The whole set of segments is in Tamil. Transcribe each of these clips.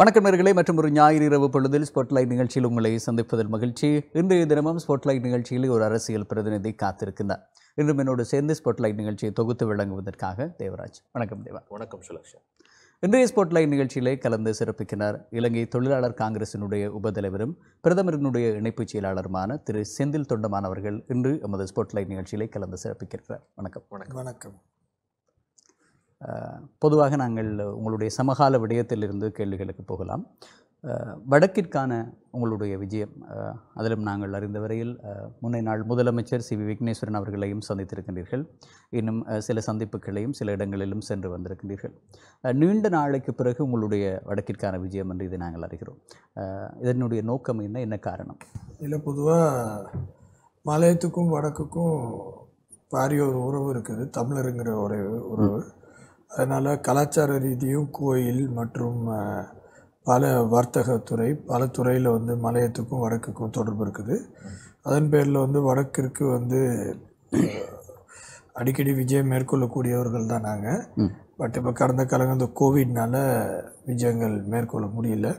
வணக்கம் நேர்களை மற்றும் ஒரு ஞாயிறு இரவு பொழுதில் ஸ்போட்லைட் நிகழ்ச்சியில் உங்களை சந்திப்பதில் மகிழ்ச்சி இன்றைய தினமும் ஸ்போட்லைட் நிகழ்ச்சியில் ஒரு அரசியல் பிரதிநிதி காத்திருக்கிறார் இன்றும் என்னோடு சேர்ந்து ஸ்போட்லைட் நிகழ்ச்சியை தொகுத்து வழங்குவதற்காக தேவராஜ் வணக்கம் தேவா வணக்கம் சுலக்ஷா இன்றைய ஸ்போட்லைட் நிகழ்ச்சியிலே கலந்து சிறப்பிக்கிறார் இலங்கை தொழிலாளர் காங்கிரசினுடைய உபதலைவரும் பிரதமரினுடைய இணைப்புச் செயலாளருமான திரு செந்தில் தொண்டமானவர்கள் இன்று எமது ஸ்போட்லைட் நிகழ்ச்சியிலே கலந்து சிறப்பிக்கிறார் வணக்கம் வணக்கம் வணக்கம் பொதுவாக நாங்கள் உங்களுடைய சமகால விடயத்திலிருந்து கேள்விகளுக்கு போகலாம் வடக்கிற்கான உங்களுடைய விஜயம் அதிலும் நாங்கள் அறிந்த வரையில் முன்னை நாள் முதலமைச்சர் சி வி விக்னேஸ்வரன் அவர்களையும் சந்தித்திருக்கின்றீர்கள் இன்னும் சில சந்திப்புகளையும் சில இடங்களிலும் சென்று வந்திருக்கின்றீர்கள் நீண்ட நாளைக்கு பிறகு உங்களுடைய வடக்கிற்கான விஜயம் என்று இதை நாங்கள் அறிகிறோம் இதனுடைய நோக்கம் என்ன என்ன காரணம் இல்லை பொதுவாக மலையத்துக்கும் வடக்குக்கும் பாரிய ஒரு உறவு இருக்குது தமிழருங்கிற ஒரே உறவு அதனால் கலாச்சார ரீதியும் கோயில் மற்றும் பல வர்த்தகத்துறை பல துறையில் வந்து மலையத்துக்கும் வடக்குக்கும் தொடர்பு இருக்குது அதன் பேரில் வந்து வடக்கிற்கு வந்து அடிக்கடி விஜயம் மேற்கொள்ளக்கூடியவர்கள் தான் நாங்கள் பட் இப்போ கடந்த காலங்க இந்த கோவிட்னால் விஜயங்கள் மேற்கொள்ள முடியல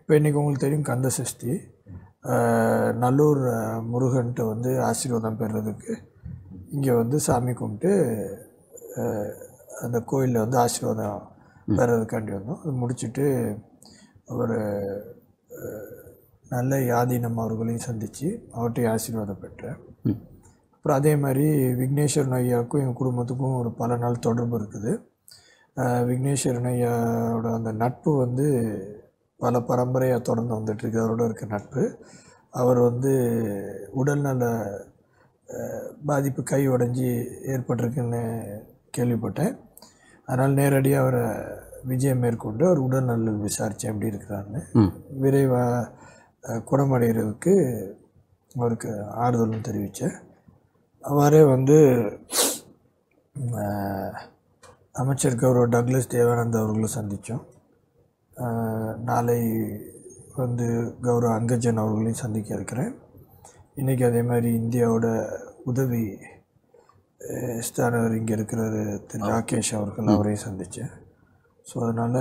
இப்போ இன்றைக்கி உங்களுக்கு தெரியும் கந்த சஷ்டி நல்லூர் முருகன்ட்டு வந்து ஆசீர்வாதம் பெறுறதுக்கு இங்கே வந்து சாமி கும்பிட்டு அந்த கோயிலில் வந்து ஆசீர்வாதம் பெறதுக்காண்டி வந்தோம் அது முடிச்சுட்டு அவர் நல்ல யாதீனம் அவர்களையும் சந்தித்து அவர்கிட்டையும் ஆசீர்வாதம் பெற்றேன் அப்புறம் அதே மாதிரி விக்னேஸ்வரன் ஐயாவுக்கும் எங்கள் குடும்பத்துக்கும் ஒரு பல நாள் தொடர்பு இருக்குது விக்னேஸ்வரன் ஐயாவோட அந்த நட்பு வந்து பல பரம்பரையாக தொடர்ந்து வந்துட்டுருக்கு அவரோட இருக்க நட்பு அவர் வந்து உடல்நல பாதிப்பு கை உடஞ்சி ஏற்பட்டிருக்குன்னு கேள்விப்பட்டேன் அதனால் நேரடியாக அவரை விஜயம் மேற்கொண்டு அவர் உடல்நல விசாரித்து எப்படி இருக்கிறாருன்னு விரைவாக குணமடைகிறதுக்கு அவருக்கு ஆறுதலும் தெரிவித்தேன் அவரே வந்து அமைச்சர் கௌரவ டக்லஸ் தேவானந்த் அவர்களும் சந்தித்தோம் நாளை வந்து கௌரவ அங்கஜன் அவர்களையும் சந்திக்க இருக்கிறேன் இன்றைக்கி அதே மாதிரி இந்தியாவோட உதவி அவர் இங்கே இருக்கிறது திரு ராகேஷ் அவர்கள் அவரையும் சந்தித்தேன் ஸோ அதனால்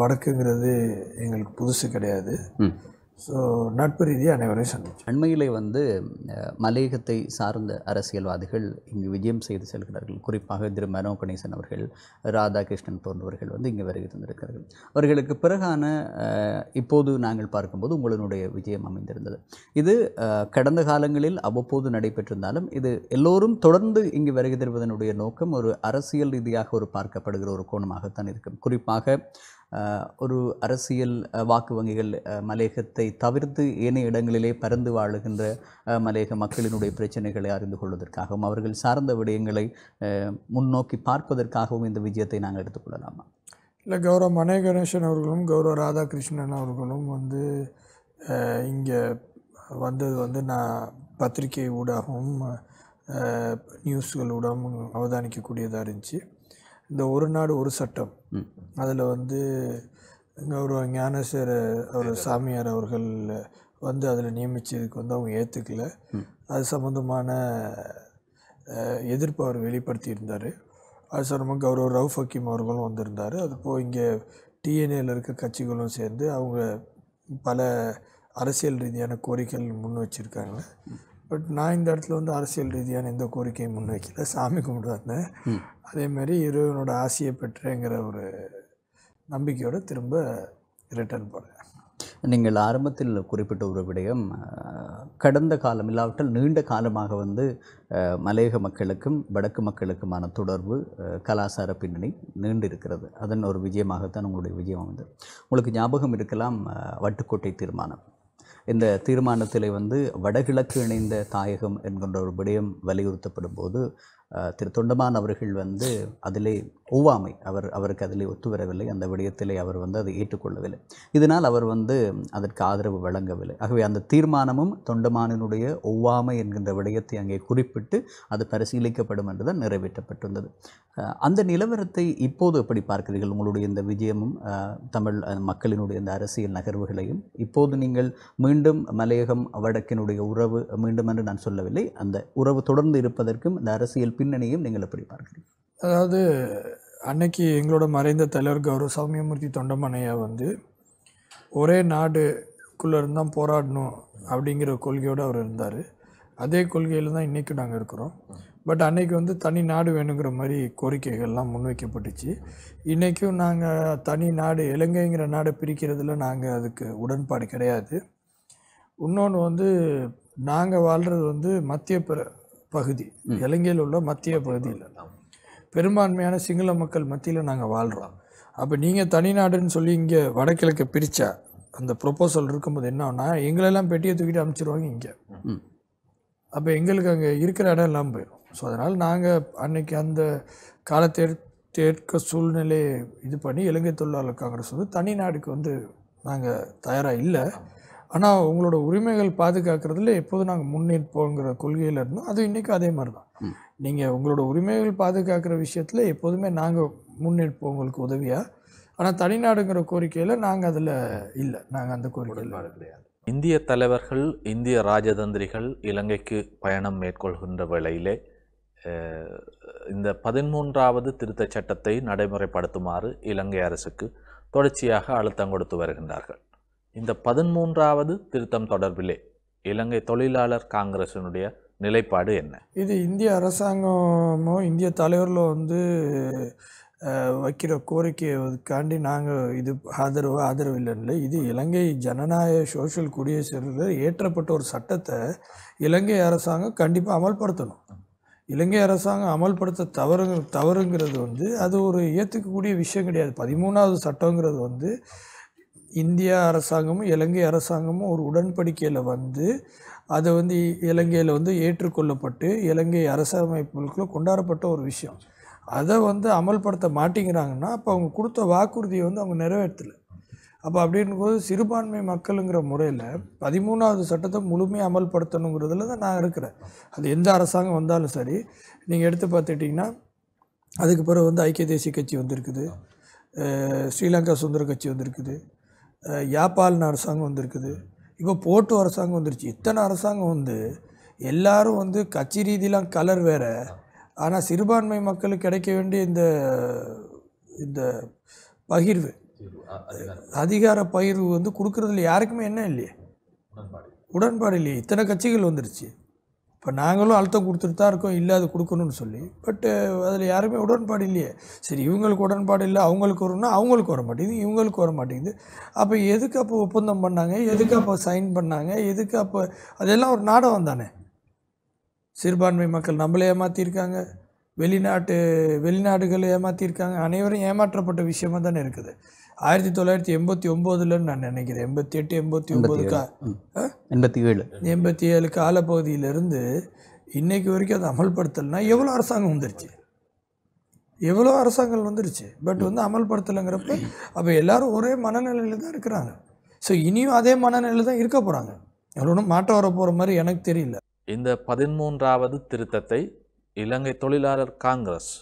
வடக்குங்கிறது எங்களுக்கு புதுசு கிடையாது ஸோ நட்பு ரீதியாக அனைவரையும் சந்திச்சு அண்மையிலே வந்து மலையகத்தை சார்ந்த அரசியல்வாதிகள் இங்கு விஜயம் செய்து செல்கிறார்கள் குறிப்பாக திரு மனோ கணேசன் அவர்கள் ராதாகிருஷ்ணன் போன்றவர்கள் வந்து இங்கே வருகை தந்திருக்கிறார்கள் அவர்களுக்கு பிறகான இப்போது நாங்கள் பார்க்கும்போது உங்களுடைய விஜயம் அமைந்திருந்தது இது கடந்த காலங்களில் அவ்வப்போது நடைபெற்றிருந்தாலும் இது எல்லோரும் தொடர்ந்து இங்கு வருகை தருவதனுடைய நோக்கம் ஒரு அரசியல் ரீதியாக ஒரு பார்க்கப்படுகிற ஒரு கோணமாகத்தான் இருக்கும் குறிப்பாக ஒரு அரசியல் வாக்கு வங்கிகள் மலையகத்தை தவிர்த்து ஏனைய இடங்களிலே பறந்து வாழுகின்ற மலையக மக்களினுடைய பிரச்சனைகளை அறிந்து கொள்வதற்காகவும் அவர்கள் சார்ந்த விடயங்களை முன்னோக்கி பார்ப்பதற்காகவும் இந்த விஜயத்தை நாங்கள் எடுத்துக்கொள்ளலாமா இல்லை கௌரவ மனே கணேசன் அவர்களும் கௌரவ ராதாகிருஷ்ணன் அவர்களும் வந்து இங்கே வந்தது வந்து நான் பத்திரிகை ஊடாகவும் நியூஸ்களூடாகவும் அவதானிக்கக்கூடியதாக இருந்துச்சு இந்த ஒரு நாடு ஒரு சட்டம் அதில் வந்து கௌரவ ஞானேஸ்வர அவர் சாமியார் அவர்கள் வந்து அதில் நியமித்ததுக்கு வந்து அவங்க ஏற்றுக்கல அது சம்மந்தமான எதிர்ப்பு அவர் வெளிப்படுத்தியிருந்தார் அது சம்மந்தமாக கௌரவ ரவுஃப் ஹக்கீம் அவர்களும் வந்திருந்தார் அது போ இங்கே டிஎன்ஏல இருக்க கட்சிகளும் சேர்ந்து அவங்க பல அரசியல் ரீதியான கோரிக்கைகள் முன் வச்சுருக்காங்க பட் நான் இந்த இடத்துல வந்து அரசியல் ரீதியான எந்த கோரிக்கையும் முன்வைக்கல சாமி அதே அதேமாரி இறைவனோட ஆசையை பெற்றேங்கிற ஒரு நம்பிக்கையோடு திரும்ப ரிட்டர்ன் போகிறேன் நீங்கள் ஆரம்பத்தில் குறிப்பிட்ட ஒரு விடயம் கடந்த காலம் இல்லாவிட்டால் நீண்ட காலமாக வந்து மலையக மக்களுக்கும் வடக்கு மக்களுக்குமான தொடர்பு கலாச்சார பின்னணி நீண்டு இருக்கிறது அதன் ஒரு விஜயமாகத்தான் உங்களுடைய விஜயம் வந்து உங்களுக்கு ஞாபகம் இருக்கலாம் வட்டுக்கோட்டை தீர்மானம் இந்த தீர்மானத்தில் வந்து வடகிழக்கு இணைந்த தாயகம் என்கின்ற ஒரு விடயம் வலியுறுத்தப்படும் போது திரு தொண்டமான் அவர்கள் வந்து அதிலே ஒவ்வாமை அவர் அவருக்கு அதிலே ஒத்து வரவில்லை அந்த விடயத்திலே அவர் வந்து அதை ஏற்றுக்கொள்ளவில்லை இதனால் அவர் வந்து அதற்கு ஆதரவு வழங்கவில்லை ஆகவே அந்த தீர்மானமும் தொண்டமானினுடைய ஒவ்வாமை என்கின்ற விடயத்தை அங்கே குறிப்பிட்டு அது பரிசீலிக்கப்படும் என்றுதான் நிறைவேற்றப்பட்டிருந்தது அந்த நிலவரத்தை இப்போது எப்படி பார்க்கிறீர்கள் உங்களுடைய இந்த விஜயமும் தமிழ் மக்களினுடைய இந்த அரசியல் நகர்வுகளையும் இப்போது நீங்கள் மீண்டும் மலையகம் வடக்கினுடைய உறவு மீண்டும் என்று நான் சொல்லவில்லை அந்த உறவு தொடர்ந்து இருப்பதற்கும் இந்த அரசியல் பின்னணியும் நீங்கள் எப்படி பார்க்குறீங்க அதாவது அன்னைக்கு எங்களோட மறைந்த தலைவர் கௌரவ சௌமியமூர்த்தி தொண்டமனையா வந்து ஒரே நாடுக்குள்ளே இருந்தால் போராடணும் அப்படிங்கிற கொள்கையோடு அவர் இருந்தார் அதே கொள்கையில் தான் இன்றைக்கும் நாங்கள் இருக்கிறோம் பட் அன்னைக்கு வந்து தனி நாடு வேணுங்கிற மாதிரி கோரிக்கைகள்லாம் முன்வைக்கப்பட்டுச்சு இன்றைக்கும் நாங்கள் தனி நாடு இலங்கைங்கிற நாடு பிரிக்கிறதுல நாங்கள் அதுக்கு உடன்பாடு கிடையாது இன்னொன்று வந்து நாங்கள் வாழ்கிறது வந்து மத்திய பிர பகுதி இலங்கையில் உள்ள மத்திய பகுதியில் பெரும்பான்மையான சிங்கள மக்கள் மத்தியில் நாங்கள் வாழ்கிறோம் அப்போ நீங்கள் தனிநாடுன்னு சொல்லி இங்கே வடகிழக்கு பிரித்தா அந்த ப்ரொப்போசல் இருக்கும்போது என்னன்னா எங்களெல்லாம் பெட்டியை தூக்கிட்டு அனுப்பிச்சிருவாங்க இங்கே அப்போ எங்களுக்கு அங்கே இருக்கிற இடம் எல்லாம் போயிடும் ஸோ அதனால் நாங்கள் அன்னைக்கு அந்த காலத்தை தேற்க சூழ்நிலையை இது பண்ணி இலங்கை தொழிலாளர் காங்கிரஸ் வந்து தனிநாடுக்கு வந்து நாங்கள் தயாராக இல்லை ஆனால் உங்களோட உரிமைகள் பாதுகாக்கிறதுல எப்போதும் நாங்கள் முன்னேற்போங்கிற கொள்கையில் இருந்தோம் அது இன்றைக்கும் அதே மாதிரி தான் நீங்கள் உங்களோட உரிமைகள் பாதுகாக்கிற விஷயத்தில் எப்போதுமே நாங்கள் முன்னேற்போம் உங்களுக்கு உதவியாக ஆனால் தனிநாடுங்கிற கோரிக்கையில் நாங்கள் அதில் இல்லை நாங்கள் அந்த கோரிக்கையில் கிடையாது இந்திய தலைவர்கள் இந்திய ராஜதந்திரிகள் இலங்கைக்கு பயணம் மேற்கொள்கின்ற வேளையிலே இந்த பதிமூன்றாவது திருத்த சட்டத்தை நடைமுறைப்படுத்துமாறு இலங்கை அரசுக்கு தொடர்ச்சியாக அழுத்தம் கொடுத்து வருகின்றார்கள் இந்த பதிமூன்றாவது திருத்தம் தொடர்பிலே இலங்கை தொழிலாளர் காங்கிரசினுடைய நிலைப்பாடு என்ன இது இந்திய அரசாங்கமும் இந்திய தலைவரில் வந்து வைக்கிற கோரிக்கைக்காண்டி நாங்கள் இது ஆதரவு ஆதரவு இல்லைன்னு இது இலங்கை ஜனநாயக சோஷியல் குடியரசில் ஏற்றப்பட்ட ஒரு சட்டத்தை இலங்கை அரசாங்கம் கண்டிப்பாக அமல்படுத்தணும் இலங்கை அரசாங்கம் அமல்படுத்த தவறு தவறுங்கிறது வந்து அது ஒரு ஏற்றுக்கக்கூடிய விஷயம் கிடையாது பதிமூணாவது சட்டங்கிறது வந்து இந்தியா அரசாங்கமும் இலங்கை அரசாங்கமும் ஒரு உடன்படிக்கையில் வந்து அதை வந்து இலங்கையில் வந்து ஏற்றுக்கொள்ளப்பட்டு இலங்கை அரசமைப்புக்குள்ளே கொண்டாடப்பட்ட ஒரு விஷயம் அதை வந்து அமல்படுத்த மாட்டேங்கிறாங்கன்னா அப்போ அவங்க கொடுத்த வாக்குறுதியை வந்து அவங்க நிறைவேற்றலை அப்போ அப்படின்போது சிறுபான்மை மக்களுங்கிற முறையில் பதிமூணாவது சட்டத்தை முழுமையாக அமல்படுத்தணுங்கிறதுல தான் நான் இருக்கிறேன் அது எந்த அரசாங்கம் வந்தாலும் சரி நீங்கள் எடுத்து பார்த்துட்டிங்கன்னா அதுக்கு பிறகு வந்து ஐக்கிய தேசிய கட்சி வந்திருக்குது ஸ்ரீலங்கா சுதந்திர கட்சி வந்திருக்குது யாப்பாலின அரசாங்கம் வந்திருக்குது இப்போ போட்டு அரசாங்கம் வந்துருச்சு இத்தனை அரசாங்கம் வந்து எல்லாரும் வந்து கட்சி ரீதியெலாம் கலர் வேறு ஆனால் சிறுபான்மை மக்களுக்கு கிடைக்க வேண்டிய இந்த இந்த பகிர்வு அதிகார பகிர்வு வந்து கொடுக்குறதுல யாருக்குமே என்ன இல்லையே உடன்பாடு இல்லையே இத்தனை கட்சிகள் வந்துருச்சு இப்போ நாங்களும் அழுத்தம் கொடுத்துட்டு தான் இருக்கோம் இல்லை அது கொடுக்கணும்னு சொல்லி பட்டு அதில் யாருமே உடன்பாடு இல்லையே சரி இவங்களுக்கு உடன்பாடு இல்லை அவங்களுக்கு வரும்னா அவங்களுக்கு வர மாட்டேங்குது இவங்களுக்கு வர மாட்டேங்குது அப்போ எதுக்கு அப்போ ஒப்பந்தம் பண்ணாங்க எதுக்கு அப்போ சைன் பண்ணாங்க எதுக்கு அப்போ அதெல்லாம் ஒரு நாடகம் தானே சிறுபான்மை மக்கள் நம்மளே ஏமாற்றியிருக்காங்க வெளிநாட்டு வெளிநாடுகள் ஏமாற்றியிருக்காங்க அனைவரும் ஏமாற்றப்பட்ட விஷயமாக தானே இருக்குது ஆயிரத்தி தொள்ளாயிரத்தி எண்பத்தி ஒம்போதுலன்னு நான் நினைக்கிறேன் எண்பத்தி எட்டு எண்பத்தி ஒம்பது எண்பத்தி ஏழு எண்பத்தி ஏழு காலப்பகுதியிலிருந்து இன்றைக்கு வரைக்கும் அதை அமல்படுத்தலைன்னா எவ்வளோ அரசாங்கம் வந்துருச்சு எவ்வளோ அரசாங்கம் வந்துருச்சு பட் வந்து அமல்படுத்தலைங்கிறப்ப அப்போ எல்லோரும் ஒரே மனநிலையில் தான் இருக்கிறாங்க ஸோ இனியும் அதே மனநிலையில் தான் இருக்க போகிறாங்க அதில் ஒன்றும் வர போகிற மாதிரி எனக்கு தெரியல இந்த பதிமூன்றாவது திருத்தத்தை இலங்கை தொழிலாளர் காங்கிரஸ்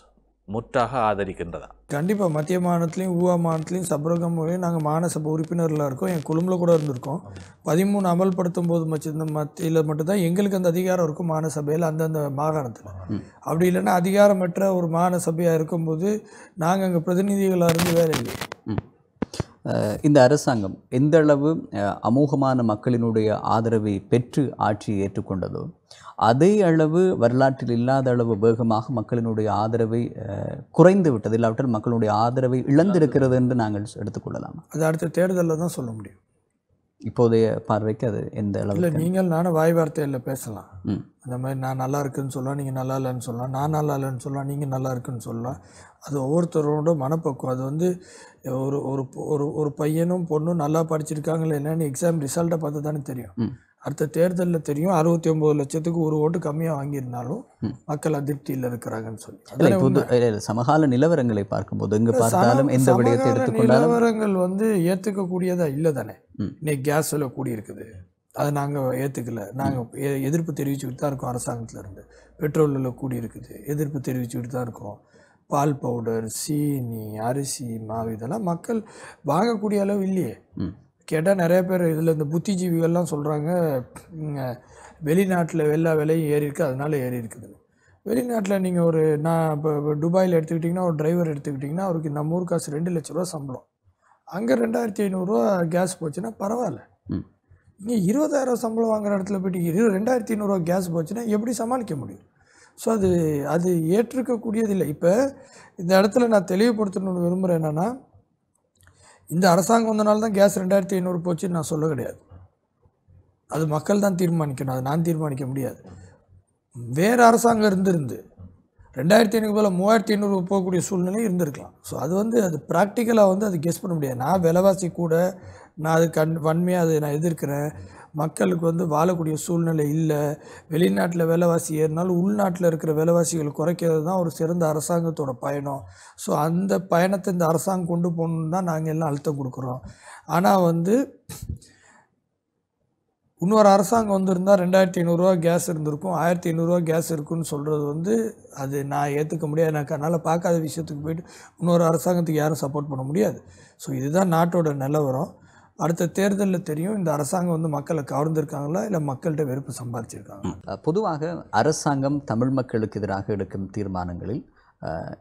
முற்றாக ஆதரிக்கின்றதா கண்டிப்பாக மத்திய மாநிலத்திலையும் ஊவா மாநிலத்திலையும் சபரகம் மூலையும் நாங்கள் மாநசபை உறுப்பினர்களாக இருக்கோம் என் குழுமில் கூட இருந்திருக்கோம் பதிமூணு அமல்படுத்தும் போது மச்சிருந்த மத்தியில் மட்டும்தான் எங்களுக்கு அந்த அதிகாரம் இருக்கும் மாநசபையில் அந்தந்த மாகாணத்தில் அப்படி இல்லைன்னா அதிகாரமற்ற ஒரு மாநசபையாக இருக்கும்போது நாங்கள் அங்கே பிரதிநிதிகளாக இருந்து வேறு இல்லை இந்த அரசாங்கம் எந்தளவு அமோகமான மக்களினுடைய ஆதரவை பெற்று ஆட்சி ஏற்றுக்கொண்டதோ அதே அளவு வரலாற்றில் இல்லாத அளவு வேகமாக மக்களினுடைய ஆதரவை குறைந்து விட்டது இல்லாவிட்டால் மக்களுடைய ஆதரவை இழந்திருக்கிறது என்று நாங்கள் எடுத்துக்கொள்ளலாம் அது அடுத்த தேர்தலில் தான் சொல்ல முடியும் இப்போதைய பார்வைக்கு அது எந்த அளவு இல்லை நீங்கள் நானும் வாய் வார்த்தையில் பேசலாம் அந்த மாதிரி நான் நல்லா இருக்குன்னு சொல்லலாம் நீங்கள் நல்லா இல்லைன்னு சொல்லலாம் நான் நல்லா இல்லைன்னு சொல்லலாம் நீங்கள் நல்லா இருக்குன்னு சொல்லலாம் அது ஒவ்வொருத்தரோட மனப்பக்குவம் அது வந்து ஒரு ஒரு ஒரு பையனும் பொண்ணும் நல்லா படிச்சிருக்காங்களே என்னென்னு எக்ஸாம் ரிசல்ட்டை பார்த்து தானே தெரியும் அடுத்த தேர்தலில் தெரியும் அறுபத்தி ஒம்பது லட்சத்துக்கு ஒரு ஓட்டு கம்மியாக வாங்கியிருந்தாலும் மக்கள் அதிருப்தியில் இருக்கிறாங்கன்னு சொல்லி புது சமகால நிலவரங்களை பார்க்கும்போது இங்கே பார்த்தாலும் எந்த விடயத்தை எடுத்துக்கொண்டாலும் நிலவரங்கள் வந்து ஏற்றுக்கக்கூடியதாக இல்லை தானே இன்னைக்கு கேஸ் விலை கூடி இருக்குது அதை நாங்கள் ஏற்றுக்கல நாங்கள் எதிர்ப்பு தெரிவிச்சுக்கிட்டு தான் இருக்கோம் அரசாங்கத்திலேருந்து பெட்ரோல் கூடி இருக்குது எதிர்ப்பு தெரிவிச்சுக்கிட்டு தான் இருக்கோம் பால் பவுடர் சீனி அரிசி மாவு இதெல்லாம் மக்கள் வாங்கக்கூடிய அளவு இல்லையே கேட்டால் நிறைய பேர் இதில் இந்த புத்திஜீவிகள்லாம் சொல்கிறாங்க வெளிநாட்டில் எல்லா விலையும் ஏறி இருக்குது அதனால ஏறி இருக்குது வெளிநாட்டில் நீங்கள் ஒரு நான் இப்போ துபாயில் எடுத்துக்கிட்டிங்கன்னா ஒரு டிரைவர் எடுத்துக்கிட்டிங்கன்னா அவருக்கு நம்ம ஊர் காசு ரெண்டு லட்ச ரூபா சம்பளம் அங்கே ரெண்டாயிரத்தி ஐநூறுரூவா கேஸ் போச்சுன்னா பரவாயில்ல இங்கே இருபதாயிரம் சம்பளம் வாங்குற இடத்துல போய்ட்டு இரு ரெண்டாயிரத்தி ஐநூறுரூவா கேஸ் போச்சுன்னா எப்படி சமாளிக்க முடியும் ஸோ அது அது ஏற்றுக்கக்கூடியதில்லை இப்போ இந்த இடத்துல நான் தெளிவுபடுத்தணும்னு விரும்புகிறேன் என்னென்னா இந்த அரசாங்கம் வந்தனால தான் கேஸ் ரெண்டாயிரத்தி ஐநூறு போச்சுன்னு நான் சொல்ல கிடையாது அது மக்கள் தான் தீர்மானிக்கணும் அதை நான் தீர்மானிக்க முடியாது வேறு அரசாங்கம் இருந்திருந்து ரெண்டாயிரத்தி ஐநூறு போல் மூவாயிரத்தி ஐநூறு போகக்கூடிய சூழ்நிலை இருந்திருக்கலாம் ஸோ அது வந்து அது ப்ராக்டிக்கலாக வந்து அது கெஸ் பண்ண முடியாது நான் விலைவாசி கூட நான் அது கண் வன்மையாக அது நான் எதிர்க்கிறேன் மக்களுக்கு வந்து வாழக்கூடிய சூழ்நிலை இல்லை வெளிநாட்டில் விலைவாசி ஏறினாலும் உள்நாட்டில் இருக்கிற விலைவாசிகள் குறைக்கிறது தான் ஒரு சிறந்த அரசாங்கத்தோட பயணம் ஸோ அந்த பயணத்தை இந்த அரசாங்கம் கொண்டு போகணுன்னு தான் நாங்கள் எல்லாம் அழுத்தம் கொடுக்குறோம் ஆனால் வந்து இன்னொரு அரசாங்கம் வந்திருந்தால் ரெண்டாயிரத்தி ஐநூறுரூவா கேஸ் இருந்திருக்கும் ஆயிரத்தி ஐநூறுரூவா கேஸ் இருக்குன்னு சொல்கிறது வந்து அது நான் ஏற்றுக்க முடியாது எனக்கு அதனால் பார்க்காத விஷயத்துக்கு போயிட்டு இன்னொரு அரசாங்கத்துக்கு யாரும் சப்போர்ட் பண்ண முடியாது ஸோ இதுதான் நாட்டோட நிலவரம் அடுத்த தேர்தலில் தெரியும் இந்த அரசாங்கம் வந்து மக்களை கவர்ந்திருக்காங்களா இல்லை மக்கள்கிட்ட வெறுப்பு சம்பாதிச்சிருக்காங்க பொதுவாக அரசாங்கம் தமிழ் மக்களுக்கு எதிராக எடுக்கும் தீர்மானங்களில்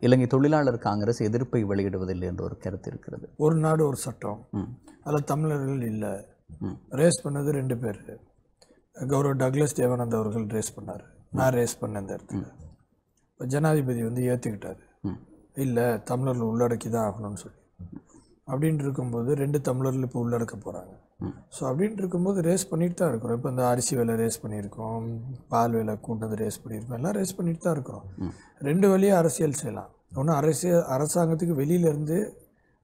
இலங்கை தொழிலாளர் காங்கிரஸ் எதிர்ப்பை வெளியிடுவதில்லை என்ற ஒரு கருத்து இருக்கிறது ஒரு நாடு ஒரு சட்டம் அதில் தமிழர்கள் இல்லை ரேஸ் பண்ணது ரெண்டு பேர் கௌரவ டக்லஸ் தேவானந்த் அவர்கள் ரேஸ் பண்ணார் நான் ரேஸ் பண்ணேன் இந்த இடத்துல இப்போ ஜனாதிபதி வந்து ஏற்றுக்கிட்டார் இல்லை தமிழர்கள் உள்ளடக்கி தான் ஆகணும்னு சொல்லி அப்படின்ட்டு இருக்கும்போது ரெண்டு தமிழர்கள் இப்போ உள்ளே இருக்க போகிறாங்க ஸோ அப்படின்ட்டு இருக்கும்போது ரேஸ் பண்ணிட்டு தான் இருக்கிறோம் இப்போ இந்த அரிசி விலை ரேஸ் பண்ணியிருக்கோம் பால் வேலை கூட்டது ரேஸ் பண்ணியிருக்கோம் எல்லாம் ரேஸ் பண்ணிட்டு தான் இருக்கிறோம் ரெண்டு வழியாக அரசியல் செய்யலாம் ஒன்று அரசு அரசாங்கத்துக்கு வெளியிலேருந்து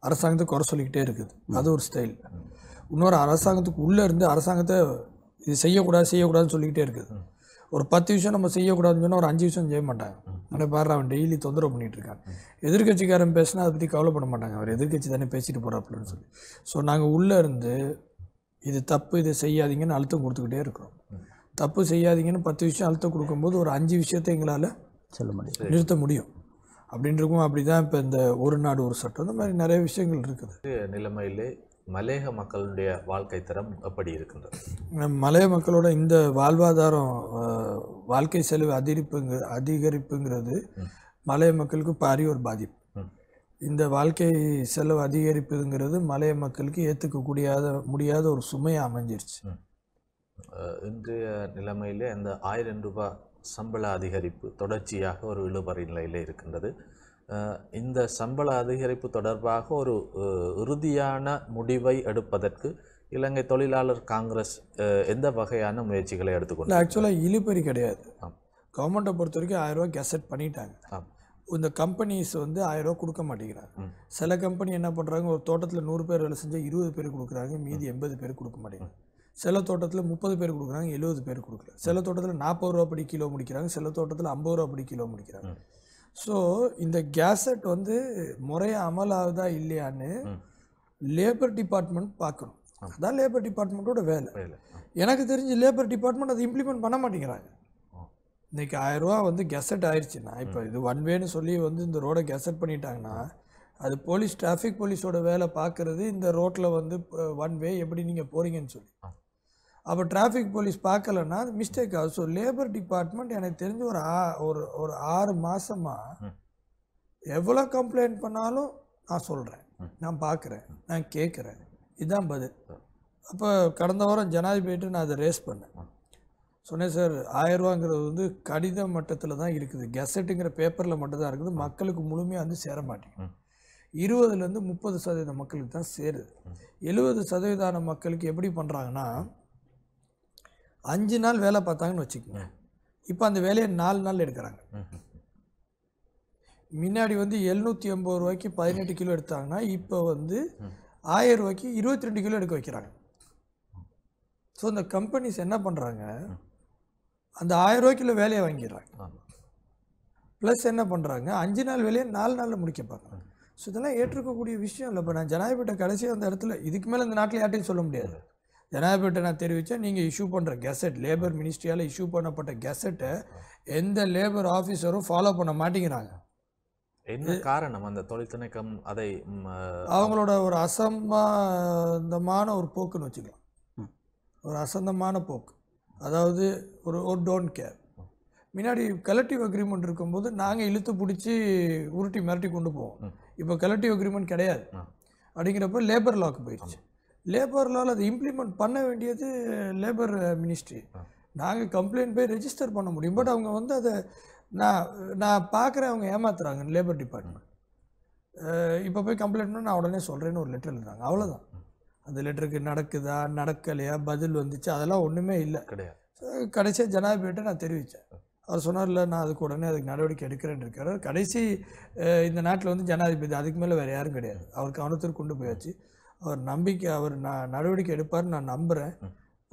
அரசாங்கத்தை குறை சொல்லிக்கிட்டே இருக்குது அது ஒரு ஸ்டைல் இன்னொரு அரசாங்கத்துக்கு உள்ளே இருந்து அரசாங்கத்தை இது செய்யக்கூடாது செய்யக்கூடாதுன்னு சொல்லிக்கிட்டே இருக்குது ஒரு பத்து விஷயம் நம்ம செய்யக்கூடாதுன்னு சொன்னால் ஒரு அஞ்சு விஷயம் செய்ய மாட்டாங்க அப்படியே பாரு அவன் டெய்லி தொந்தரவு பண்ணிகிட்டு இருக்கான் எதிர்கட்சிக்காரன் பேசினா அதை பற்றி கவலைப்பட மாட்டாங்க அவர் எதிர்கட்சி தானே பேசிட்டு போகிறாப்புலன்னு சொல்லி ஸோ நாங்கள் உள்ளே இருந்து இது தப்பு இதை செய்யாதீங்கன்னு அழுத்தம் கொடுத்துக்கிட்டே இருக்கிறோம் தப்பு செய்யாதீங்கன்னு பத்து விஷயம் அழுத்தம் கொடுக்கும்போது ஒரு அஞ்சு விஷயத்தை எங்களால் சொல்ல முடியும் நிறுத்த முடியும் அப்படின்றக்கும் அப்படி தான் இப்போ இந்த ஒரு நாடு ஒரு சட்டம் இந்த மாதிரி நிறைய விஷயங்கள் இருக்குது நிலைமையிலே மலேக மக்களுடைய வாழ்க்கை தரம் எப்படி இருக்கின்றது மலைய மக்களோட இந்த வாழ்வாதாரம் வாழ்க்கை செலவு அதிகரிப்புங்க அதிகரிப்புங்கிறது மலைய மக்களுக்கு பாரிய ஒரு பாதிப்பு இந்த வாழ்க்கை செலவு அதிகரிப்புங்கிறது மலைய மக்களுக்கு ஏற்றுக்கக்கூடியாத முடியாத ஒரு சுமையாக அமைஞ்சிருச்சு இன்றைய நிலைமையிலே அந்த ஆயிரம் ரூபாய் சம்பள அதிகரிப்பு தொடர்ச்சியாக ஒரு இழுபறை நிலையில் இருக்கின்றது இந்த சம்பள அதிகரிப்பு தொடர்பாக ஒரு இறுதியான முடிவை எடுப்பதற்கு இலங்கை தொழிலாளர் காங்கிரஸ் எந்த வகையான முயற்சிகளை எடுத்துக்கொண்டு ஆக்சுவலாக இழுபறி கிடையாது கவர்மெண்ட்டை பொறுத்த வரைக்கும் ஆயிரரூவா கெசட் பண்ணிட்டாங்க இந்த கம்பெனிஸ் வந்து ஆயிரரூவா கொடுக்க மாட்டேங்கிறாங்க சில கம்பெனி என்ன பண்ணுறாங்க ஒரு தோட்டத்தில் நூறு பேர் வேலை செஞ்சால் இருபது பேர் கொடுக்குறாங்க மீதி எண்பது பேர் கொடுக்க மாட்டேங்கிறாங்க சில தோட்டத்தில் முப்பது பேர் கொடுக்குறாங்க எழுபது பேர் கொடுக்குறாங்க சில தோட்டத்தில் நாற்பது ரூபா படி கிலோ முடிக்கிறாங்க சில தோட்டத்தில் ஐம்பது ரூபா படி கிலோ முடிக்கிறாங்க ஸோ இந்த கேசட் வந்து முறையாக அமலாகுதா இல்லையான்னு லேபர் டிபார்ட்மெண்ட் பார்க்கணும் அதான் லேபர் டிபார்ட்மெண்ட்டோட வேலை எனக்கு தெரிஞ்சு லேபர் டிபார்ட்மெண்ட் அதை இம்ப்ளிமெண்ட் பண்ண மாட்டேங்கிறாங்க இன்றைக்கி ஆயிரரூவா வந்து கெசட் ஆயிடுச்சுன்னா இப்போ இது ஒன் வேன்னு சொல்லி வந்து இந்த ரோடை கெசட் பண்ணிட்டாங்கன்னா அது போலீஸ் டிராஃபிக் போலீஸோட வேலை பார்க்குறது இந்த ரோட்டில் வந்து ஒன் வே எப்படி நீங்கள் போகிறீங்கன்னு சொல்லி அப்போ டிராஃபிக் போலீஸ் பார்க்கலன்னா அது மிஸ்டேக் ஆகும் ஸோ லேபர் டிபார்ட்மெண்ட் எனக்கு தெரிஞ்சு ஒரு ஆ ஒரு ஒரு ஆறு மாதமாக எவ்வளோ கம்ப்ளைண்ட் பண்ணாலும் நான் சொல்கிறேன் நான் பார்க்குறேன் நான் கேட்குறேன் இதுதான் பதில் அப்போ கடந்த வாரம் ஜனாதிபதிட்டு நான் அதை ரேஸ் பண்ணேன் சொன்னேன் சார் ரூபாங்கிறது வந்து கடித மட்டத்தில் தான் இருக்குது கெசட்டுங்கிற பேப்பரில் மட்டும்தான் இருக்குது மக்களுக்கு முழுமையாக வந்து சேர மாட்டேங்குது இருபதுலேருந்து முப்பது சதவீத மக்களுக்கு தான் சேருது எழுபது சதவீதான மக்களுக்கு எப்படி பண்ணுறாங்கன்னா அஞ்சு நாள் வேலை பார்த்தாங்கன்னு வச்சுக்கோங்க இப்போ அந்த வேலையை நாலு நாள் எடுக்கிறாங்க முன்னாடி வந்து எழுநூற்றி எண்பது ரூபாய்க்கு பதினெட்டு கிலோ எடுத்தாங்கன்னா இப்போ வந்து ஆயிரம் ரூபாய்க்கு இருபத்தி ரெண்டு கிலோ எடுக்க வைக்கிறாங்க ஸோ இந்த கம்பெனிஸ் என்ன பண்ணுறாங்க அந்த ஆயிரம் ரூபாய்க்குள்ள வேலையை வாங்கிடுறாங்க ப்ளஸ் என்ன பண்ணுறாங்க அஞ்சு நாள் வேலையை நாலு நாளில் முடிக்க பார்க்குறாங்க ஸோ இதெல்லாம் ஏற்றுக்கக்கூடிய விஷயம் இல்லை இப்போ நான் ஜனாதிபதி கடைசியாக அந்த இடத்துல இதுக்கு மேலே இந்த நாட்டில் யார்ட்டையும் சொல்ல முடியாது ஜனாதிபதிட்ட நான் தெரிவித்தேன் நீங்கள் இஷ்யூ பண்ணுற கெசட் லேபர் மினிஸ்ட்ரியால் இஷ்யூ பண்ணப்பட்ட கெசட்டை எந்த லேபர் ஆஃபீஸரும் ஃபாலோ பண்ண மாட்டேங்கிறாங்க என்ன காரணம் அந்த தொழிற்திணக்கம் அதை அவங்களோட ஒரு அசம்பந்தமான ஒரு போக்குன்னு வச்சுக்கலாம் ஒரு அசந்தமான போக்கு அதாவது ஒரு ஒரு டோன்ட் கேர் முன்னாடி கலெக்டிவ் அக்ரிமெண்ட் இருக்கும்போது நாங்கள் இழுத்து பிடிச்சி உருட்டி மிரட்டி கொண்டு போவோம் இப்போ கலெக்டிவ் அக்ரிமெண்ட் கிடையாது அப்படிங்கிறப்ப லேபர் லாக்கு போயிடுச்சு லேபர்லால் அதை இம்ப்ளிமெண்ட் பண்ண வேண்டியது லேபர் மினிஸ்ட்ரி நாங்கள் கம்ப்ளைண்ட் போய் ரெஜிஸ்டர் பண்ண முடியும் பட் அவங்க வந்து அதை நான் நான் பார்க்குறேன் அவங்க ஏமாத்துறாங்க லேபர் டிபார்ட்மெண்ட் இப்போ போய் கம்ப்ளைண்ட் பண்ணால் நான் உடனே சொல்கிறேன்னு ஒரு லெட்டர் எழுதுறாங்க அவ்வளோதான் அந்த லெட்டருக்கு நடக்குதா நடக்கலையா பதில் வந்துச்சு அதெல்லாம் ஒன்றுமே இல்லை கிடையாது கடைசியாக ஜனாதிபதியிட்ட நான் தெரிவித்தேன் அவர் சொன்னார் இல்லை நான் அதுக்கு உடனே அதுக்கு நடவடிக்கை எடுக்கிறேன்னு இருக்கார் கடைசி இந்த நாட்டில் வந்து ஜனாதிபதி அதுக்கு மேலே வேறு யாரும் கிடையாது அவர் கவனத்தில் கொண்டு போயாச்சு அவர் நம்பிக்கை அவர் நான் நடவடிக்கை எடுப்பார்னு நான் நம்புகிறேன்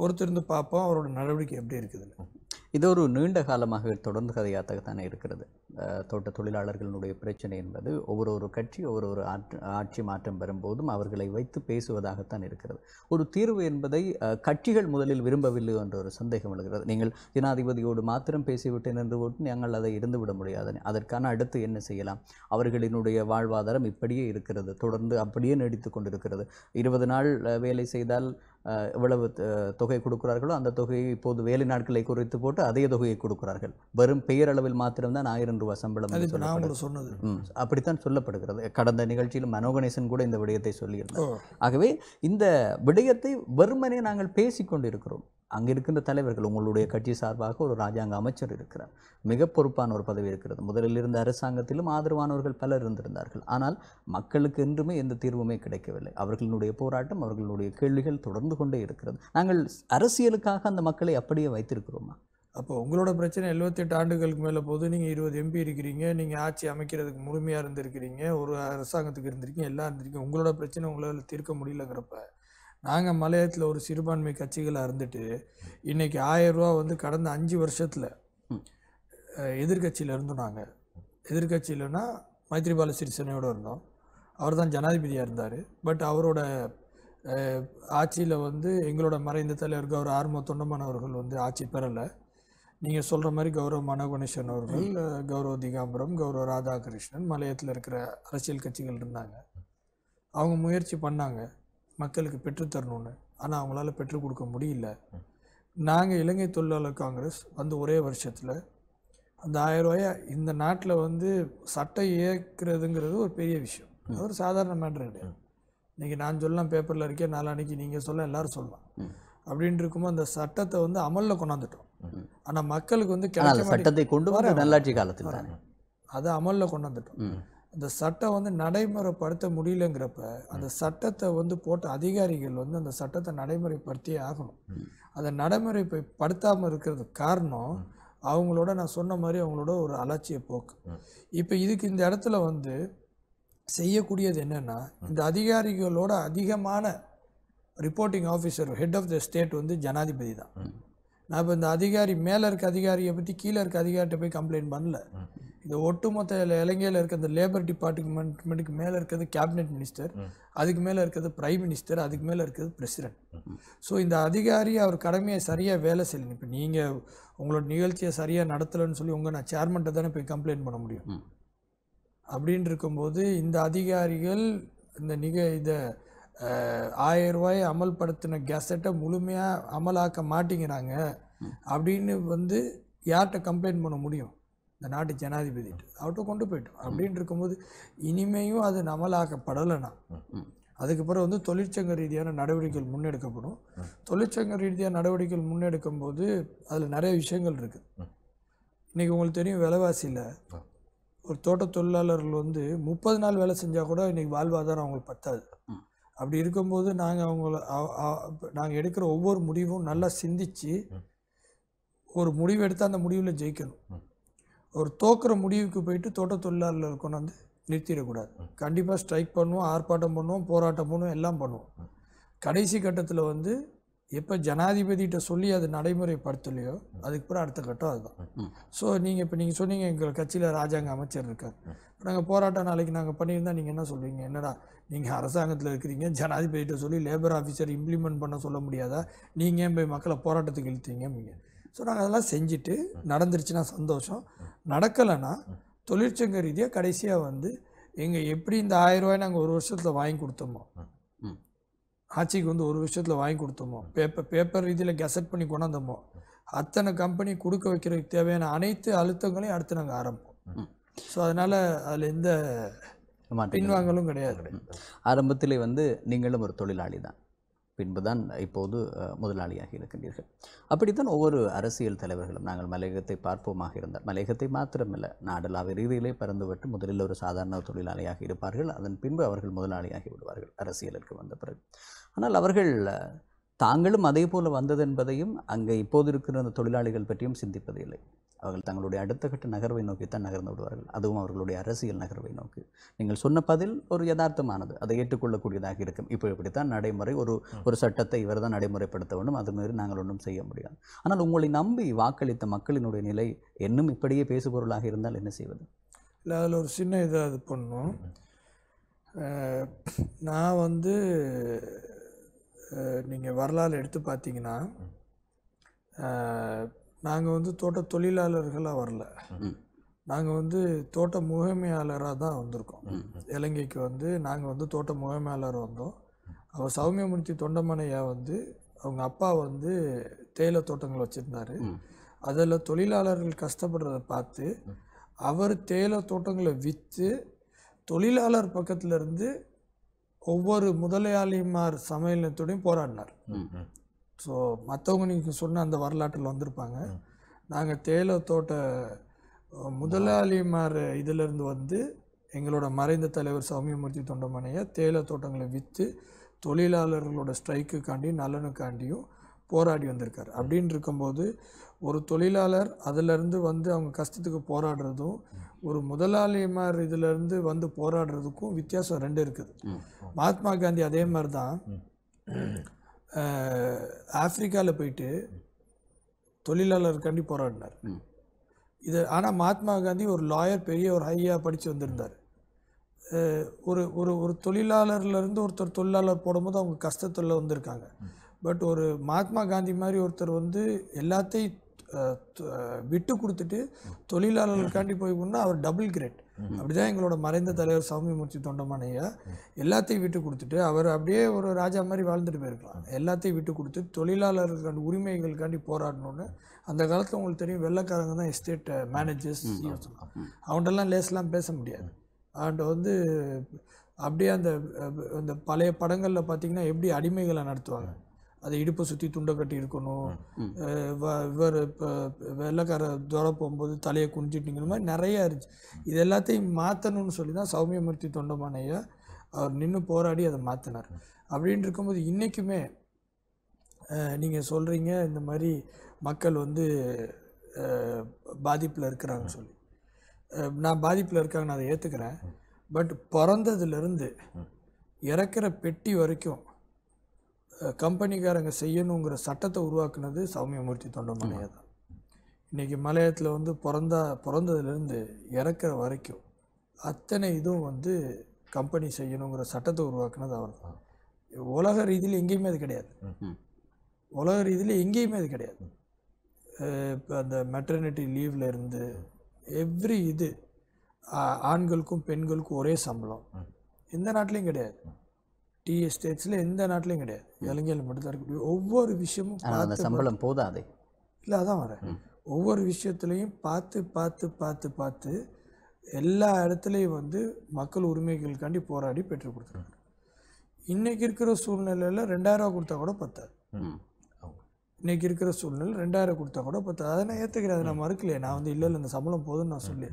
பொறுத்திருந்து பார்ப்போம் அவரோட நடவடிக்கை எப்படி இருக்குதுன்னு இது ஒரு நீண்ட காலமாக தொடர்ந்து கதையாகத்தானே இருக்கிறது தோட்ட தொழிலாளர்களுடைய பிரச்சனை என்பது ஒவ்வொரு ஒரு கட்சி ஒவ்வொரு ஒரு ஆட்சி மாற்றம் வரும்போதும் அவர்களை வைத்து பேசுவதாகத்தான் இருக்கிறது ஒரு தீர்வு என்பதை கட்சிகள் முதலில் விரும்பவில்லை என்ற ஒரு சந்தேகம் எழுகிறது நீங்கள் ஜனாதிபதியோடு மாத்திரம் பேசிவிட்டேன் என்று போட்டு நாங்கள் அதை இருந்துவிட முடியாது அதற்கான அடுத்து என்ன செய்யலாம் அவர்களினுடைய வாழ்வாதாரம் இப்படியே இருக்கிறது தொடர்ந்து அப்படியே நடித்து கொண்டிருக்கிறது இருபது நாள் வேலை செய்தால் எவ்வளவு தொகை கொடுக்குறார்களோ அந்த தொகையை இப்போது வேலை நாட்களை குறைத்து போட்டு அதே தொகையை கொடுக்கிறார்கள் வெறும் பெயரளவில் மாத்திரம்தான் ஆயிரம் ரூபாய் சம்பளம் சொன்னது அப்படித்தான் சொல்லப்படுகிறது கடந்த நிகழ்ச்சியில் மனோகணேசன் கூட இந்த விடயத்தை சொல்லியிருந்தார் ஆகவே இந்த விடயத்தை வெறுமனே நாங்கள் பேசிக்கொண்டிருக்கிறோம் இருக்கிறோம் அங்கே இருக்கின்ற தலைவர்கள் உங்களுடைய கட்சி சார்பாக ஒரு ராஜாங்க அமைச்சர் இருக்கிறார் மிக பொறுப்பான ஒரு பதவி இருக்கிறது முதலில் இருந்த அரசாங்கத்திலும் ஆதரவானவர்கள் பலர் இருந்திருந்தார்கள் ஆனால் மக்களுக்கு என்றுமே எந்த தீர்வுமே கிடைக்கவில்லை அவர்களுடைய போராட்டம் அவர்களுடைய கேள்விகள் தொடர்ந்து கொண்டே இருக்கிறது நாங்கள் அரசியலுக்காக அந்த மக்களை அப்படியே வைத்திருக்கிறோமா அப்போ உங்களோட பிரச்சனை எழுபத்தெட்டு ஆண்டுகளுக்கு மேலே போது நீங்கள் இருபது எம்பி இருக்கிறீங்க நீங்கள் ஆட்சி அமைக்கிறதுக்கு முழுமையாக இருந்திருக்கிறீங்க ஒரு அரசாங்கத்துக்கு இருந்திருக்கீங்க எல்லாம் இருந்திருக்கீங்க உங்களோட பிரச்சனை உங்களால் தீர்க்க முடியலங்கிறப்ப நாங்கள் மலையத்தில் ஒரு சிறுபான்மை கட்சிகளாக இருந்துட்டு இன்றைக்கி ரூபா வந்து கடந்த அஞ்சு வருஷத்தில் எதிர்கட்சியில் இருந்தோம் நாங்கள் எதிர்கட்சியிலனா மைத்ரிபால சிறிசேனையோடு இருந்தோம் அவர் தான் ஜனாதிபதியாக இருந்தார் பட் அவரோட ஆட்சியில் வந்து எங்களோட மறைந்த தலைவர் கௌரவ ஆர்ம தொண்டமானவர்கள் வந்து ஆட்சி பெறலை நீங்கள் சொல்கிற மாதிரி கௌரவ மனோகணேசன் அவர்கள் கௌரவ திகாம்பரம் கௌரவ ராதாகிருஷ்ணன் மலையத்தில் இருக்கிற அரசியல் கட்சிகள் இருந்தாங்க அவங்க முயற்சி பண்ணாங்க மக்களுக்கு பெற்றுத்தரணும்னு ஆனால் அவங்களால பெற்றுக் கொடுக்க முடியல நாங்கள் இலங்கை தொழிலாளர் காங்கிரஸ் வந்து ஒரே வருஷத்தில் அந்த ஆயிரம் ரூபாயா இந்த நாட்டில் வந்து சட்டம் இயக்கிறதுங்கிறது ஒரு பெரிய விஷயம் அது ஒரு சாதாரண மேட்ரு கிடையாது இன்றைக்கி நான் சொல்லலாம் பேப்பரில் இருக்கேன் நாளான்னைக்கு நீங்கள் சொல்ல எல்லோரும் சொல்லலாம் அப்படின்னு இருக்கும்போது அந்த சட்டத்தை வந்து அமலில் கொண்டாந்துட்டோம் ஆனால் மக்களுக்கு வந்து சட்டத்தை கொண்டு வர நல்லாட்சி காலத்தில் அதை அமலில் கொண்டாந்துட்டோம் அந்த சட்டம் வந்து நடைமுறைப்படுத்த முடியலங்கிறப்ப அந்த சட்டத்தை வந்து போட்ட அதிகாரிகள் வந்து அந்த சட்டத்தை நடைமுறைப்படுத்தியே ஆகணும் அதை நடைமுறைப்படுத்தாமல் இருக்கிறது காரணம் அவங்களோட நான் சொன்ன மாதிரி அவங்களோட ஒரு அலட்சிய போக்கு இப்போ இதுக்கு இந்த இடத்துல வந்து செய்யக்கூடியது என்னென்னா இந்த அதிகாரிகளோட அதிகமான reporting officer head of the state வந்து ஜனாதிபதி தான் நான் இப்போ இந்த அதிகாரி மேலே இருக்க அதிகாரியை பற்றி கீழே இருக்க அதிகாரிகிட்ட போய் கம்ப்ளைண்ட் பண்ணல இந்த ஒட்டுமொத்த இலங்கையில் இருக்க இந்த லேபர் டிபார்ட்மெண்ட்மெண்ட்டுக்கு மேலே இருக்கிறது கேபினெட் மினிஸ்டர் அதுக்கு மேலே இருக்கிறது பிரைம் மினிஸ்டர் அதுக்கு மேலே இருக்கிறது பிரசிடென்ட் ஸோ இந்த அதிகாரி அவர் கடமையை சரியாக வேலை செய்யணும் இப்போ நீங்கள் உங்களோட நிகழ்ச்சியை சரியாக நடத்தலைன்னு சொல்லி உங்கள் நான் சேர்மன்ட்டை தானே போய் கம்ப்ளைண்ட் பண்ண முடியும் அப்படின்னு இருக்கும்போது இந்த அதிகாரிகள் இந்த நிக இதை ஆயிரம் ரூபாய் அமல்படுத்தின கெசட்டை முழுமையாக அமலாக்க மாட்டேங்கிறாங்க அப்படின்னு வந்து யார்கிட்ட கம்ப்ளைண்ட் பண்ண முடியும் இந்த நாட்டு ஜனாதிபதி அவர்கிட்ட கொண்டு போய்ட்டு அப்படின்னு இருக்கும்போது இனிமேயும் அது நமலாக்கப்படலைன்னா அதுக்கு பிறகு வந்து தொழிற்சங்க ரீதியான நடவடிக்கைகள் முன்னெடுக்கப்படும் தொழிற்சங்க ரீதியான நடவடிக்கைகள் முன்னெடுக்கும் போது அதில் நிறைய விஷயங்கள் இருக்குது இன்றைக்கி உங்களுக்கு தெரியும் விலைவாசியில் ஒரு தோட்ட தொழிலாளர்கள் வந்து முப்பது நாள் வேலை செஞ்சால் கூட இன்றைக்கி வாழ்வாதாரம் அவங்களுக்கு பத்தாது அப்படி இருக்கும்போது நாங்கள் அவங்கள நாங்கள் எடுக்கிற ஒவ்வொரு முடிவும் நல்லா சிந்தித்து ஒரு முடிவு எடுத்து அந்த முடிவில் ஜெயிக்கணும் ஒரு தோக்கிற முடிவுக்கு போயிட்டு தோட்ட தொழிலாளர்கள் கொண்டு வந்து நிறுத்திடக்கூடாது கண்டிப்பாக ஸ்ட்ரைக் பண்ணுவோம் ஆர்ப்பாட்டம் பண்ணுவோம் போராட்டம் பண்ணுவோம் எல்லாம் பண்ணுவோம் கடைசி கட்டத்தில் வந்து எப்போ ஜனாதிபதிகிட்ட சொல்லி அது நடைமுறைப்படுத்தலையோ அதுக்கு பிறகு அடுத்த கட்டம் அதுதான் ஸோ நீங்கள் இப்போ நீங்கள் சொன்னீங்க எங்கள் கட்சியில் ராஜாங்க அமைச்சர் இருக்கார் இப்போ நாங்கள் போராட்டம் நாளைக்கு நாங்கள் பண்ணியிருந்தால் நீங்கள் என்ன சொல்லுவீங்க என்னடா நீங்கள் அரசாங்கத்தில் இருக்கிறீங்க ஜனாதிபதிகிட்ட சொல்லி லேபர் ஆஃபீஸர் இம்ப்ளிமெண்ட் பண்ண சொல்ல முடியாதா நீங்கள் ஏன் போய் மக்களை போராட்டத்துக்கு இழுத்தீங்க ஸோ நாங்கள் அதெல்லாம் செஞ்சுட்டு நடந்துருச்சுன்னா சந்தோஷம் நடக்கலைன்னா தொழிற்சங்க ரீதியாக கடைசியாக வந்து எங்கள் எப்படி இந்த ஆயிரம் ரூபாய் நாங்கள் ஒரு வருஷத்தில் வாங்கி கொடுத்தோமோ ஆட்சிக்கு வந்து ஒரு வருஷத்தில் வாங்கி கொடுத்தோமோ பேப்பர் பேப்பர் ரீதியில் கெசட் பண்ணி கொண்டாந்தோமோ அத்தனை கம்பெனி கொடுக்க வைக்கிறதுக்கு தேவையான அனைத்து அழுத்தங்களையும் அடுத்து நாங்கள் ஆரம்பிப்போம் ஸோ அதனால் அதில் எந்த பின்வாங்கலும் கிடையாது ஆரம்பத்தில் வந்து நீங்களும் ஒரு தொழிலாளி தான் பின்புதான் இப்போது முதலாளியாக இருக்கின்றீர்கள் அப்படித்தான் ஒவ்வொரு அரசியல் தலைவர்களும் நாங்கள் மலையகத்தை பார்ப்போமாக இருந்தால் மலையகத்தை மாத்திரமில்லை நாடலாவை ரீதியிலே பறந்துவிட்டு முதலில் ஒரு சாதாரண தொழிலாளியாக இருப்பார்கள் அதன் பின்பு அவர்கள் முதலாளியாகி விடுவார்கள் அரசியலுக்கு வந்த பிறகு ஆனால் அவர்கள் தாங்களும் அதே போல் வந்தது என்பதையும் அங்கே இப்போது இருக்கிற அந்த தொழிலாளிகள் பற்றியும் சிந்திப்பதில்லை அவர்கள் தங்களுடைய அடுத்த கட்ட நகர்வை நோக்கித்தான் நகர்ந்து விடுவார்கள் அதுவும் அவர்களுடைய அரசியல் நகர்வை நோக்கி நீங்கள் சொன்ன பதில் ஒரு யதார்த்தமானது அதை ஏற்றுக்கொள்ளக்கூடியதாக இருக்கும் இப்போ இப்படித்தான் நடைமுறை ஒரு ஒரு சட்டத்தை இவர் தான் நடைமுறைப்படுத்த வேண்டும் அது மாதிரி நாங்கள் ஒன்றும் செய்ய முடியாது ஆனால் உங்களை நம்பி வாக்களித்த மக்களினுடைய நிலை இன்னும் இப்படியே பேசுபொருளாக இருந்தால் என்ன செய்வது இல்லை அதில் ஒரு சின்ன இதாக இது பண்ணும் நான் வந்து நீங்கள் வரலாறு எடுத்து பார்த்தீங்கன்னா நாங்கள் வந்து தோட்ட தொழிலாளர்களாக வரல நாங்கள் வந்து தோட்ட முகமையாளராக தான் வந்திருக்கோம் இலங்கைக்கு வந்து நாங்கள் வந்து தோட்ட முகமையாளர் வந்தோம் அவர் சௌமியமூர்த்தி தொண்டமனையா வந்து அவங்க அப்பா வந்து தேயிலை தோட்டங்கள் வச்சுருந்தாரு அதில் தொழிலாளர்கள் கஷ்டப்படுறத பார்த்து அவர் தேயிலை தோட்டங்களை விற்று தொழிலாளர் பக்கத்துலேருந்து ஒவ்வொரு முதலாளிமார் சமையலத்தோடையும் போராடினார் ஸோ மற்றவங்க நீங்கள் சொன்ன அந்த வரலாற்றில் வந்திருப்பாங்க நாங்கள் தேயிலை தோட்ட முதலாளிமார் இதிலிருந்து வந்து எங்களோட மறைந்த தலைவர் சௌமியமூர்த்தி தொண்டமனையை தேயிலை தோட்டங்களை விற்று தொழிலாளர்களோட ஸ்ட்ரைக்குக்காண்டி நலனுக்காண்டியும் போராடி வந்திருக்கார் அப்படின்னு இருக்கும்போது ஒரு தொழிலாளர் அதிலிருந்து வந்து அவங்க கஷ்டத்துக்கு போராடுறதும் ஒரு முதலாளிமார் இதிலிருந்து வந்து போராடுறதுக்கும் வித்தியாசம் ரெண்டு இருக்குது மகாத்மா காந்தி அதே மாதிரி தான் ஆப்பிரிக்காவில் போயிட்டு தொழிலாளருக்காண்டி போராடினார் இது ஆனால் மகாத்மா காந்தி ஒரு லாயர் பெரிய ஒரு ஹையாக படித்து வந்திருந்தார் ஒரு ஒரு ஒரு தொழிலாளர்லேருந்து ஒருத்தர் தொழிலாளர் போடும்போது அவங்க கஷ்டத்தில் வந்திருக்காங்க பட் ஒரு மகாத்மா காந்தி மாதிரி ஒருத்தர் வந்து எல்லாத்தையும் விட்டு கொடுத்துட்டு தொழிலாளர்களுக்காண்டி போய் போனால் அவர் டபுள் கிரேட் அப்படிதான் எங்களோட மறைந்த தலைவர் சௌமி மூர்த்தி தொண்டமானையா எல்லாத்தையும் விட்டு கொடுத்துட்டு அவர் அப்படியே ஒரு ராஜா மாதிரி வாழ்ந்துட்டு போயிருக்கலாம் எல்லாத்தையும் விட்டு கொடுத்து தொழிலாளர்களுக்கான உரிமைகளுக்காண்டி போராடணும்னு அந்த காலத்தில் உங்களுக்கு தெரியும் வெள்ளக்காரங்க தான் எஸ்டேட் மேனேஜர்ஸ் அவன்கிட்டலாம் லேஸ்லாம் பேச முடியாது அவன்கிட்ட வந்து அப்படியே அந்த அந்த பழைய படங்களில் பார்த்தீங்கன்னா எப்படி அடிமைகளை நடத்துவாங்க அது இடுப்பை சுற்றி துண்டை கட்டி இருக்கணும் இவர் இப்போ வெள்ளைக்கார துர போகும்போது தலையை குனிஞ்சிட்டுங்கிற மாதிரி நிறையா இருந்துச்சு இது எல்லாத்தையும் மாற்றணும்னு சொல்லி தான் சௌமியமூர்த்தி தொண்டமானையை அவர் நின்று போராடி அதை மாற்றினார் அப்படின்னு இருக்கும்போது இன்றைக்குமே நீங்கள் சொல்கிறீங்க இந்த மாதிரி மக்கள் வந்து பாதிப்பில் இருக்கிறாங்க சொல்லி நான் பாதிப்பில் இருக்காங்க நான் அதை ஏற்றுக்கிறேன் பட் பிறந்ததுலேருந்து இறக்குற பெட்டி வரைக்கும் கம்பெனிக்காரங்க செய்யணுங்கிற சட்டத்தை உருவாக்குனது சௌமியமூர்த்தி தொண்டமலையா தான் இன்றைக்கி மலையத்தில் வந்து பிறந்தா பிறந்ததுலேருந்து இறக்குற வரைக்கும் அத்தனை இதுவும் வந்து கம்பெனி செய்யணுங்கிற சட்டத்தை உருவாக்குனது அவர் தான் உலக ரீதியில் எங்கேயுமே அது கிடையாது உலக ரீதியில் எங்கேயுமே அது கிடையாது இப்போ அந்த மெட்டர்னிட்டி லீவில் இருந்து எவ்ரி இது ஆண்களுக்கும் பெண்களுக்கும் ஒரே சம்பளம் இந்த நாட்டிலையும் கிடையாது டீ எஸ்டேட்ஸில் எந்த நாட்டிலையும் கிடையாது இளைஞர்கள் மட்டும்தான் இருக்கக்கூடிய ஒவ்வொரு விஷயமும் அந்த சம்பளம் போதாது இல்லை அதான் வரேன் ஒவ்வொரு விஷயத்துலையும் பார்த்து பார்த்து பார்த்து பார்த்து எல்லா இடத்துலையும் வந்து மக்கள் உரிமைகளுக்காண்டி போராடி பெற்றுக் கொடுத்துருக்காங்க இன்றைக்கி இருக்கிற சூழ்நிலையில் ரெண்டாயிரரூவா கொடுத்தா கூட பத்தாது இன்றைக்கி இருக்கிற சூழ்நிலை ரெண்டாயிரம் கொடுத்தா கூட பத்தாது அதை நான் ஏற்றுக்கிறேன் அதை நான் மறுக்கலையே நான் வந்து இல்லை இல்லை இந்த சம்பளம் போதும்னு நான் சொல்லி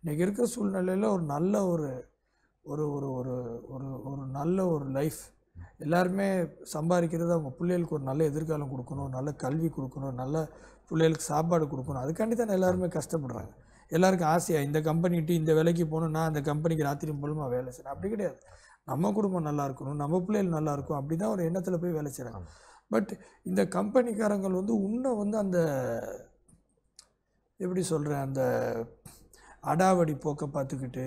இன்றைக்கி இருக்கிற சூழ்நிலையில் ஒரு நல்ல ஒரு ஒரு ஒரு ஒரு ஒரு ஒரு நல்ல ஒரு லைஃப் எல்லாருமே சம்பாதிக்கிறது அவங்க பிள்ளைகளுக்கு ஒரு நல்ல எதிர்காலம் கொடுக்கணும் நல்ல கல்வி கொடுக்கணும் நல்ல பிள்ளைகளுக்கு சாப்பாடு கொடுக்கணும் அதுக்காண்டி தான் எல்லாருமே கஷ்டப்படுறாங்க எல்லாருக்கும் ஆசையாக இந்த கம்பெனிக்கிட்டு இந்த வேலைக்கு போகணும் நான் அந்த கம்பெனிக்கு ராத்திரி மூலமாக வேலை செய்யணும் அப்படி கிடையாது நம்ம குடும்பம் நல்லா இருக்கணும் நம்ம பிள்ளைகள் நல்லா இருக்கும் அப்படி தான் ஒரு எண்ணத்தில் போய் வேலை செய்கிறாங்க பட் இந்த கம்பெனிக்காரங்கள் வந்து இன்னும் வந்து அந்த எப்படி சொல்கிறேன் அந்த அடாவடி போக்கை பார்த்துக்கிட்டு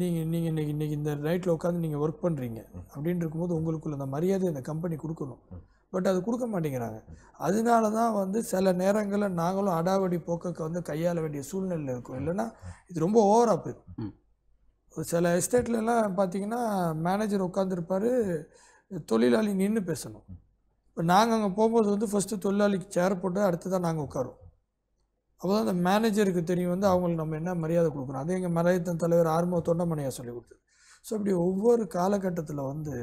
நீங்கள் நீங்கள் இன்றைக்கி இன்றைக்கி இந்த நைட்டில் உட்காந்து நீங்கள் ஒர்க் பண்ணுறீங்க அப்படின்னு இருக்கும்போது உங்களுக்குள்ள அந்த மரியாதை இந்த கம்பெனி கொடுக்கணும் பட் அது கொடுக்க மாட்டேங்கிறாங்க அதனால தான் வந்து சில நேரங்களில் நாங்களும் அடாவடி போக்கக்கு வந்து கையாள வேண்டிய சூழ்நிலை இருக்கும் இல்லைன்னா இது ரொம்ப ஓவராக போயிடும் சில எஸ்டேட்லலாம் பார்த்தீங்கன்னா மேனேஜர் உட்காந்துருப்பார் தொழிலாளி நின்று பேசணும் இப்போ நாங்கள் அங்கே போகும்போது வந்து ஃபஸ்ட்டு தொழிலாளிக்கு சேர் போட்டு அடுத்து தான் நாங்கள் உட்காரோம் அப்போ தான் அந்த மேனேஜருக்கு தெரியும் வந்து அவங்களுக்கு நம்ம என்ன மரியாதை கொடுக்குறோம் அதே எங்கள் மலையத்தின் தலைவர் ஆர்மோ தொண்டமணியாக சொல்லி கொடுத்தது ஸோ இப்படி ஒவ்வொரு காலகட்டத்தில் வந்து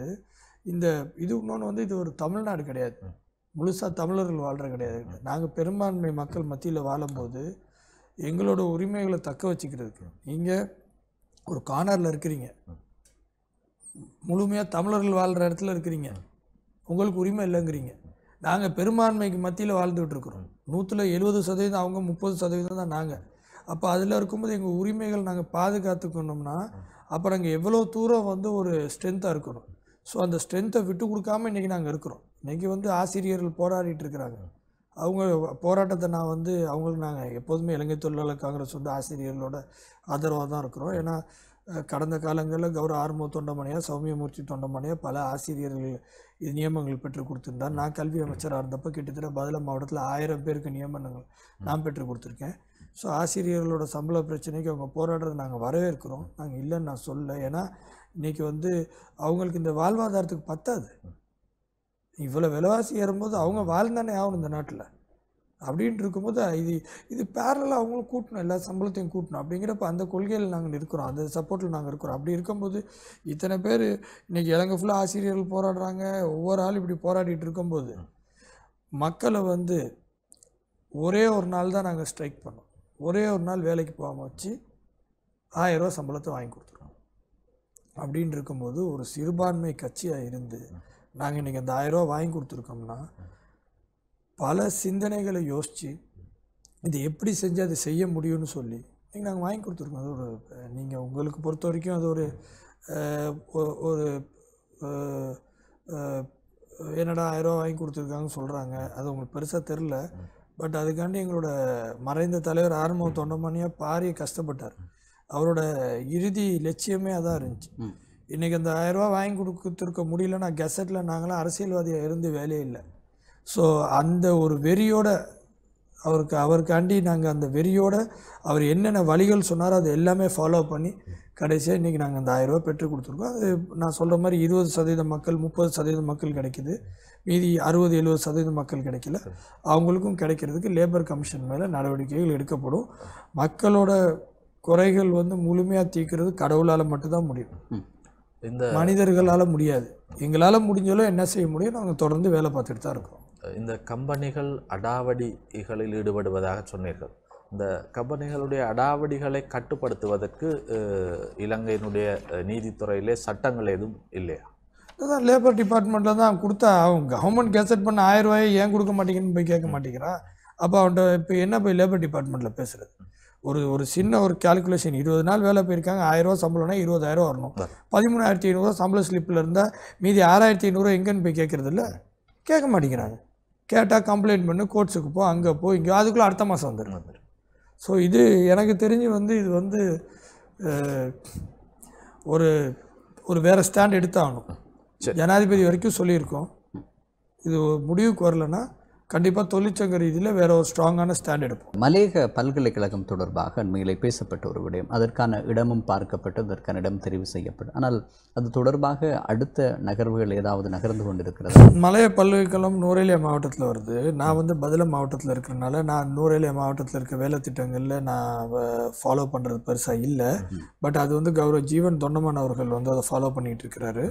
இந்த இது இன்னொன்று வந்து இது ஒரு தமிழ்நாடு கிடையாது முழுசாக தமிழர்கள் வாழ்கிற கிடையாது நாங்கள் பெரும்பான்மை மக்கள் மத்தியில் வாழும்போது எங்களோட உரிமைகளை தக்க வச்சுக்கிறதுக்கு நீங்கள் ஒரு கார்னரில் இருக்கிறீங்க முழுமையாக தமிழர்கள் வாழ்கிற இடத்துல இருக்கிறீங்க உங்களுக்கு உரிமை இல்லைங்கிறீங்க நாங்கள் பெரும்பான்மைக்கு மத்தியில் வாழ்ந்துகிட்ருக்குறோம் நூற்றில் எழுபது சதவீதம் அவங்க முப்பது சதவீதம் தான் நாங்கள் அப்போ அதில் இருக்கும்போது எங்கள் உரிமைகள் நாங்கள் பாதுகாத்துக்கணும்னா அப்புறம் அங்கே எவ்வளோ தூரம் வந்து ஒரு ஸ்ட்ரென்த்தாக இருக்கணும் ஸோ அந்த ஸ்ட்ரென்த்தை விட்டு கொடுக்காமல் இன்றைக்கி நாங்கள் இருக்கிறோம் இன்றைக்கி வந்து ஆசிரியர்கள் போராடிட்டு இருக்கிறாங்க அவங்க போராட்டத்தை நான் வந்து அவங்களுக்கு நாங்கள் எப்போதுமே இலங்கை தொழிலாளர் காங்கிரஸ் வந்து ஆசிரியர்களோட ஆதரவாக தான் இருக்கிறோம் ஏன்னா கடந்த காலங்களில் கௌரவ ஆர்மோ தொண்டமனையாக சௌமியமூர்த்தி தொண்டமனையாக பல ஆசிரியர்கள் நியமங்கள் பெற்று கொடுத்துருந்தார் நான் கல்வி அமைச்சராக இருந்தப்போ கிட்டத்தட்ட பதில மாவட்டத்தில் ஆயிரம் பேருக்கு நியமனங்கள் நான் பெற்று கொடுத்துருக்கேன் ஸோ ஆசிரியர்களோட சம்பள பிரச்சனைக்கு அவங்க போராடுறது நாங்கள் வரவேற்கிறோம் நாங்கள் இல்லைன்னு நான் சொல்ல ஏன்னா இன்றைக்கி வந்து அவங்களுக்கு இந்த வாழ்வாதாரத்துக்கு பத்தாது இவ்வளோ விலைவாசி ஏறும்போது அவங்க வாழ்ந்தானே ஆகணும் இந்த நாட்டில் அப்படின்ட்டு இருக்கும்போது இது இது பேரலாக அவங்களும் கூட்டணும் எல்லா சம்பளத்தையும் கூட்டணும் அப்படிங்கிறப்ப அந்த கொள்கையில் நாங்கள் இருக்கிறோம் அந்த சப்போர்ட்டில் நாங்கள் இருக்கிறோம் அப்படி இருக்கும்போது இத்தனை பேர் இன்றைக்கி இலங்கை ஃபுல்லாக ஆசிரியர்கள் போராடுறாங்க ஒவ்வொரு ஆள் இப்படி போராடிட்டு இருக்கும்போது மக்களை வந்து ஒரே ஒரு நாள் தான் நாங்கள் ஸ்ட்ரைக் பண்ணோம் ஒரே ஒரு நாள் வேலைக்கு போகாமல் வச்சு ஆயிரரூவா சம்பளத்தை வாங்கி கொடுத்துருவோம் அப்படின்ட்டு இருக்கும்போது ஒரு சிறுபான்மை கட்சியாக இருந்து நாங்கள் இன்றைக்கி அந்த ஆயிரரூவா வாங்கி கொடுத்துருக்கோம்னா பல சிந்தனைகளை யோசித்து இது எப்படி செஞ்சு அதை செய்ய முடியும்னு சொல்லி நீங்கள் நாங்கள் வாங்கி கொடுத்துருக்கோம் அது ஒரு நீங்கள் உங்களுக்கு பொறுத்த வரைக்கும் அது ஒரு ஒரு என்னடா ஆயிரம் வாங்கி கொடுத்துருக்காங்கன்னு சொல்கிறாங்க அது உங்களுக்கு பெருசாக தெரில பட் அதுக்காண்டி எங்களோட மறைந்த தலைவர் ஆரம்பம் தொண்டமணியாக பாரிய கஷ்டப்பட்டார் அவரோட இறுதி லட்சியமே அதான் இருந்துச்சு இன்றைக்கி அந்த ஆயிரரூவா வாங்கி கொடுத்துருக்க முடியலன்னா கெசட்டில் நாங்களாம் அரசியல்வாதியாக இருந்து வேலையே இல்லை ஸோ அந்த ஒரு வெறியோட அவருக்கு அவருக்காண்டி நாங்கள் அந்த வெறியோட அவர் என்னென்ன வழிகள் சொன்னாரோ அதை எல்லாமே ஃபாலோ பண்ணி கடைசியாக இன்றைக்கி நாங்கள் அந்த ஆயிரரூபா பெற்று கொடுத்துருக்கோம் அது நான் சொல்கிற மாதிரி இருபது சதவீத மக்கள் முப்பது சதவீத மக்கள் கிடைக்கிது மீதி அறுபது எழுபது சதவீத மக்கள் கிடைக்கல அவங்களுக்கும் கிடைக்கிறதுக்கு லேபர் கமிஷன் மேலே நடவடிக்கைகள் எடுக்கப்படும் மக்களோட குறைகள் வந்து முழுமையாக தீர்க்கறது கடவுளால் மட்டும்தான் முடியும் இந்த மனிதர்களால் முடியாது எங்களால் முடிஞ்சாலும் என்ன செய்ய முடியும் நாங்கள் தொடர்ந்து வேலை பார்த்துட்டு தான் இருக்கோம் இந்த கம்பெனிகள் அடாவடிகளில் ஈடுபடுவதாக சொன்னீர்கள் இந்த கம்பெனிகளுடைய அடாவடிகளை கட்டுப்படுத்துவதற்கு இலங்கையினுடைய நீதித்துறையிலே சட்டங்கள் எதுவும் இல்லையா இதுதான் லேபர் டிபார்ட்மெண்ட்டில் தான் கொடுத்தா அவன் கவர்மெண்ட் கேசட் பண்ண ஆயிரம் ரூபாயை ஏன் கொடுக்க மாட்டேங்கன்னு போய் கேட்க மாட்டேங்கிறான் அப்போ அவன்கிட்ட இப்போ என்ன போய் லேபர் டிபார்ட்மெண்ட்டில் பேசுகிறது ஒரு ஒரு சின்ன ஒரு கேல்குலேஷன் இருபது நாள் வேலை போயிருக்காங்க ஆயிரரூவா சம்பளம்னா இருபதாயிரம் ரூபா வரணும் பதிமூணாயிரத்தி ஐநூறுரூவா சம்பள ஸ்லிப்பில் இருந்தால் மீதி ஆறாயிரத்தி ஐநூறுரூவா எங்கேன்னு போய் கேட்குறது இல்லை கேட்க மாட்டேங்கிறாங்க கேட்டால் கம்ப்ளைண்ட் பண்ணு கோர்ட்ஸுக்கு போ அங்கே போ இங்கே அதுக்குள்ளே அடுத்த மாதம் வந்துடும் ஸோ இது எனக்கு தெரிஞ்சு வந்து இது வந்து ஒரு ஒரு வேறு ஸ்டாண்ட் எடுத்தாகணும் ஜனாதிபதி வரைக்கும் சொல்லியிருக்கோம் இது முடிவுக்கு வரலன்னா கண்டிப்பாக தொழிற்சங்க ரீதியில் வேற ஒரு ஸ்ட்ராங்கான ஸ்டாண்ட் எடுப்போம் மலேக பல்கலைக்கழகம் தொடர்பாக அண்மையிலே பேசப்பட்ட ஒரு விடயம் அதற்கான இடமும் பார்க்கப்பட்டு அதற்கான இடம் தெரிவு செய்யப்படும் ஆனால் அது தொடர்பாக அடுத்த நகர்வுகள் ஏதாவது நகர்ந்து கொண்டிருக்கிறது மலைய பல்கலைக்கழகம் நூரேலியா மாவட்டத்தில் வருது நான் வந்து பதில மாவட்டத்தில் இருக்கிறனால நான் நூரேலியா மாவட்டத்தில் இருக்க வேலை திட்டங்களில் நான் ஃபாலோ பண்ணுறது பெருசாக இல்லை பட் அது வந்து கௌரவ ஜீவன் தொண்டமான் அவர்கள் வந்து அதை ஃபாலோ பண்ணிகிட்டு இருக்கிறாரு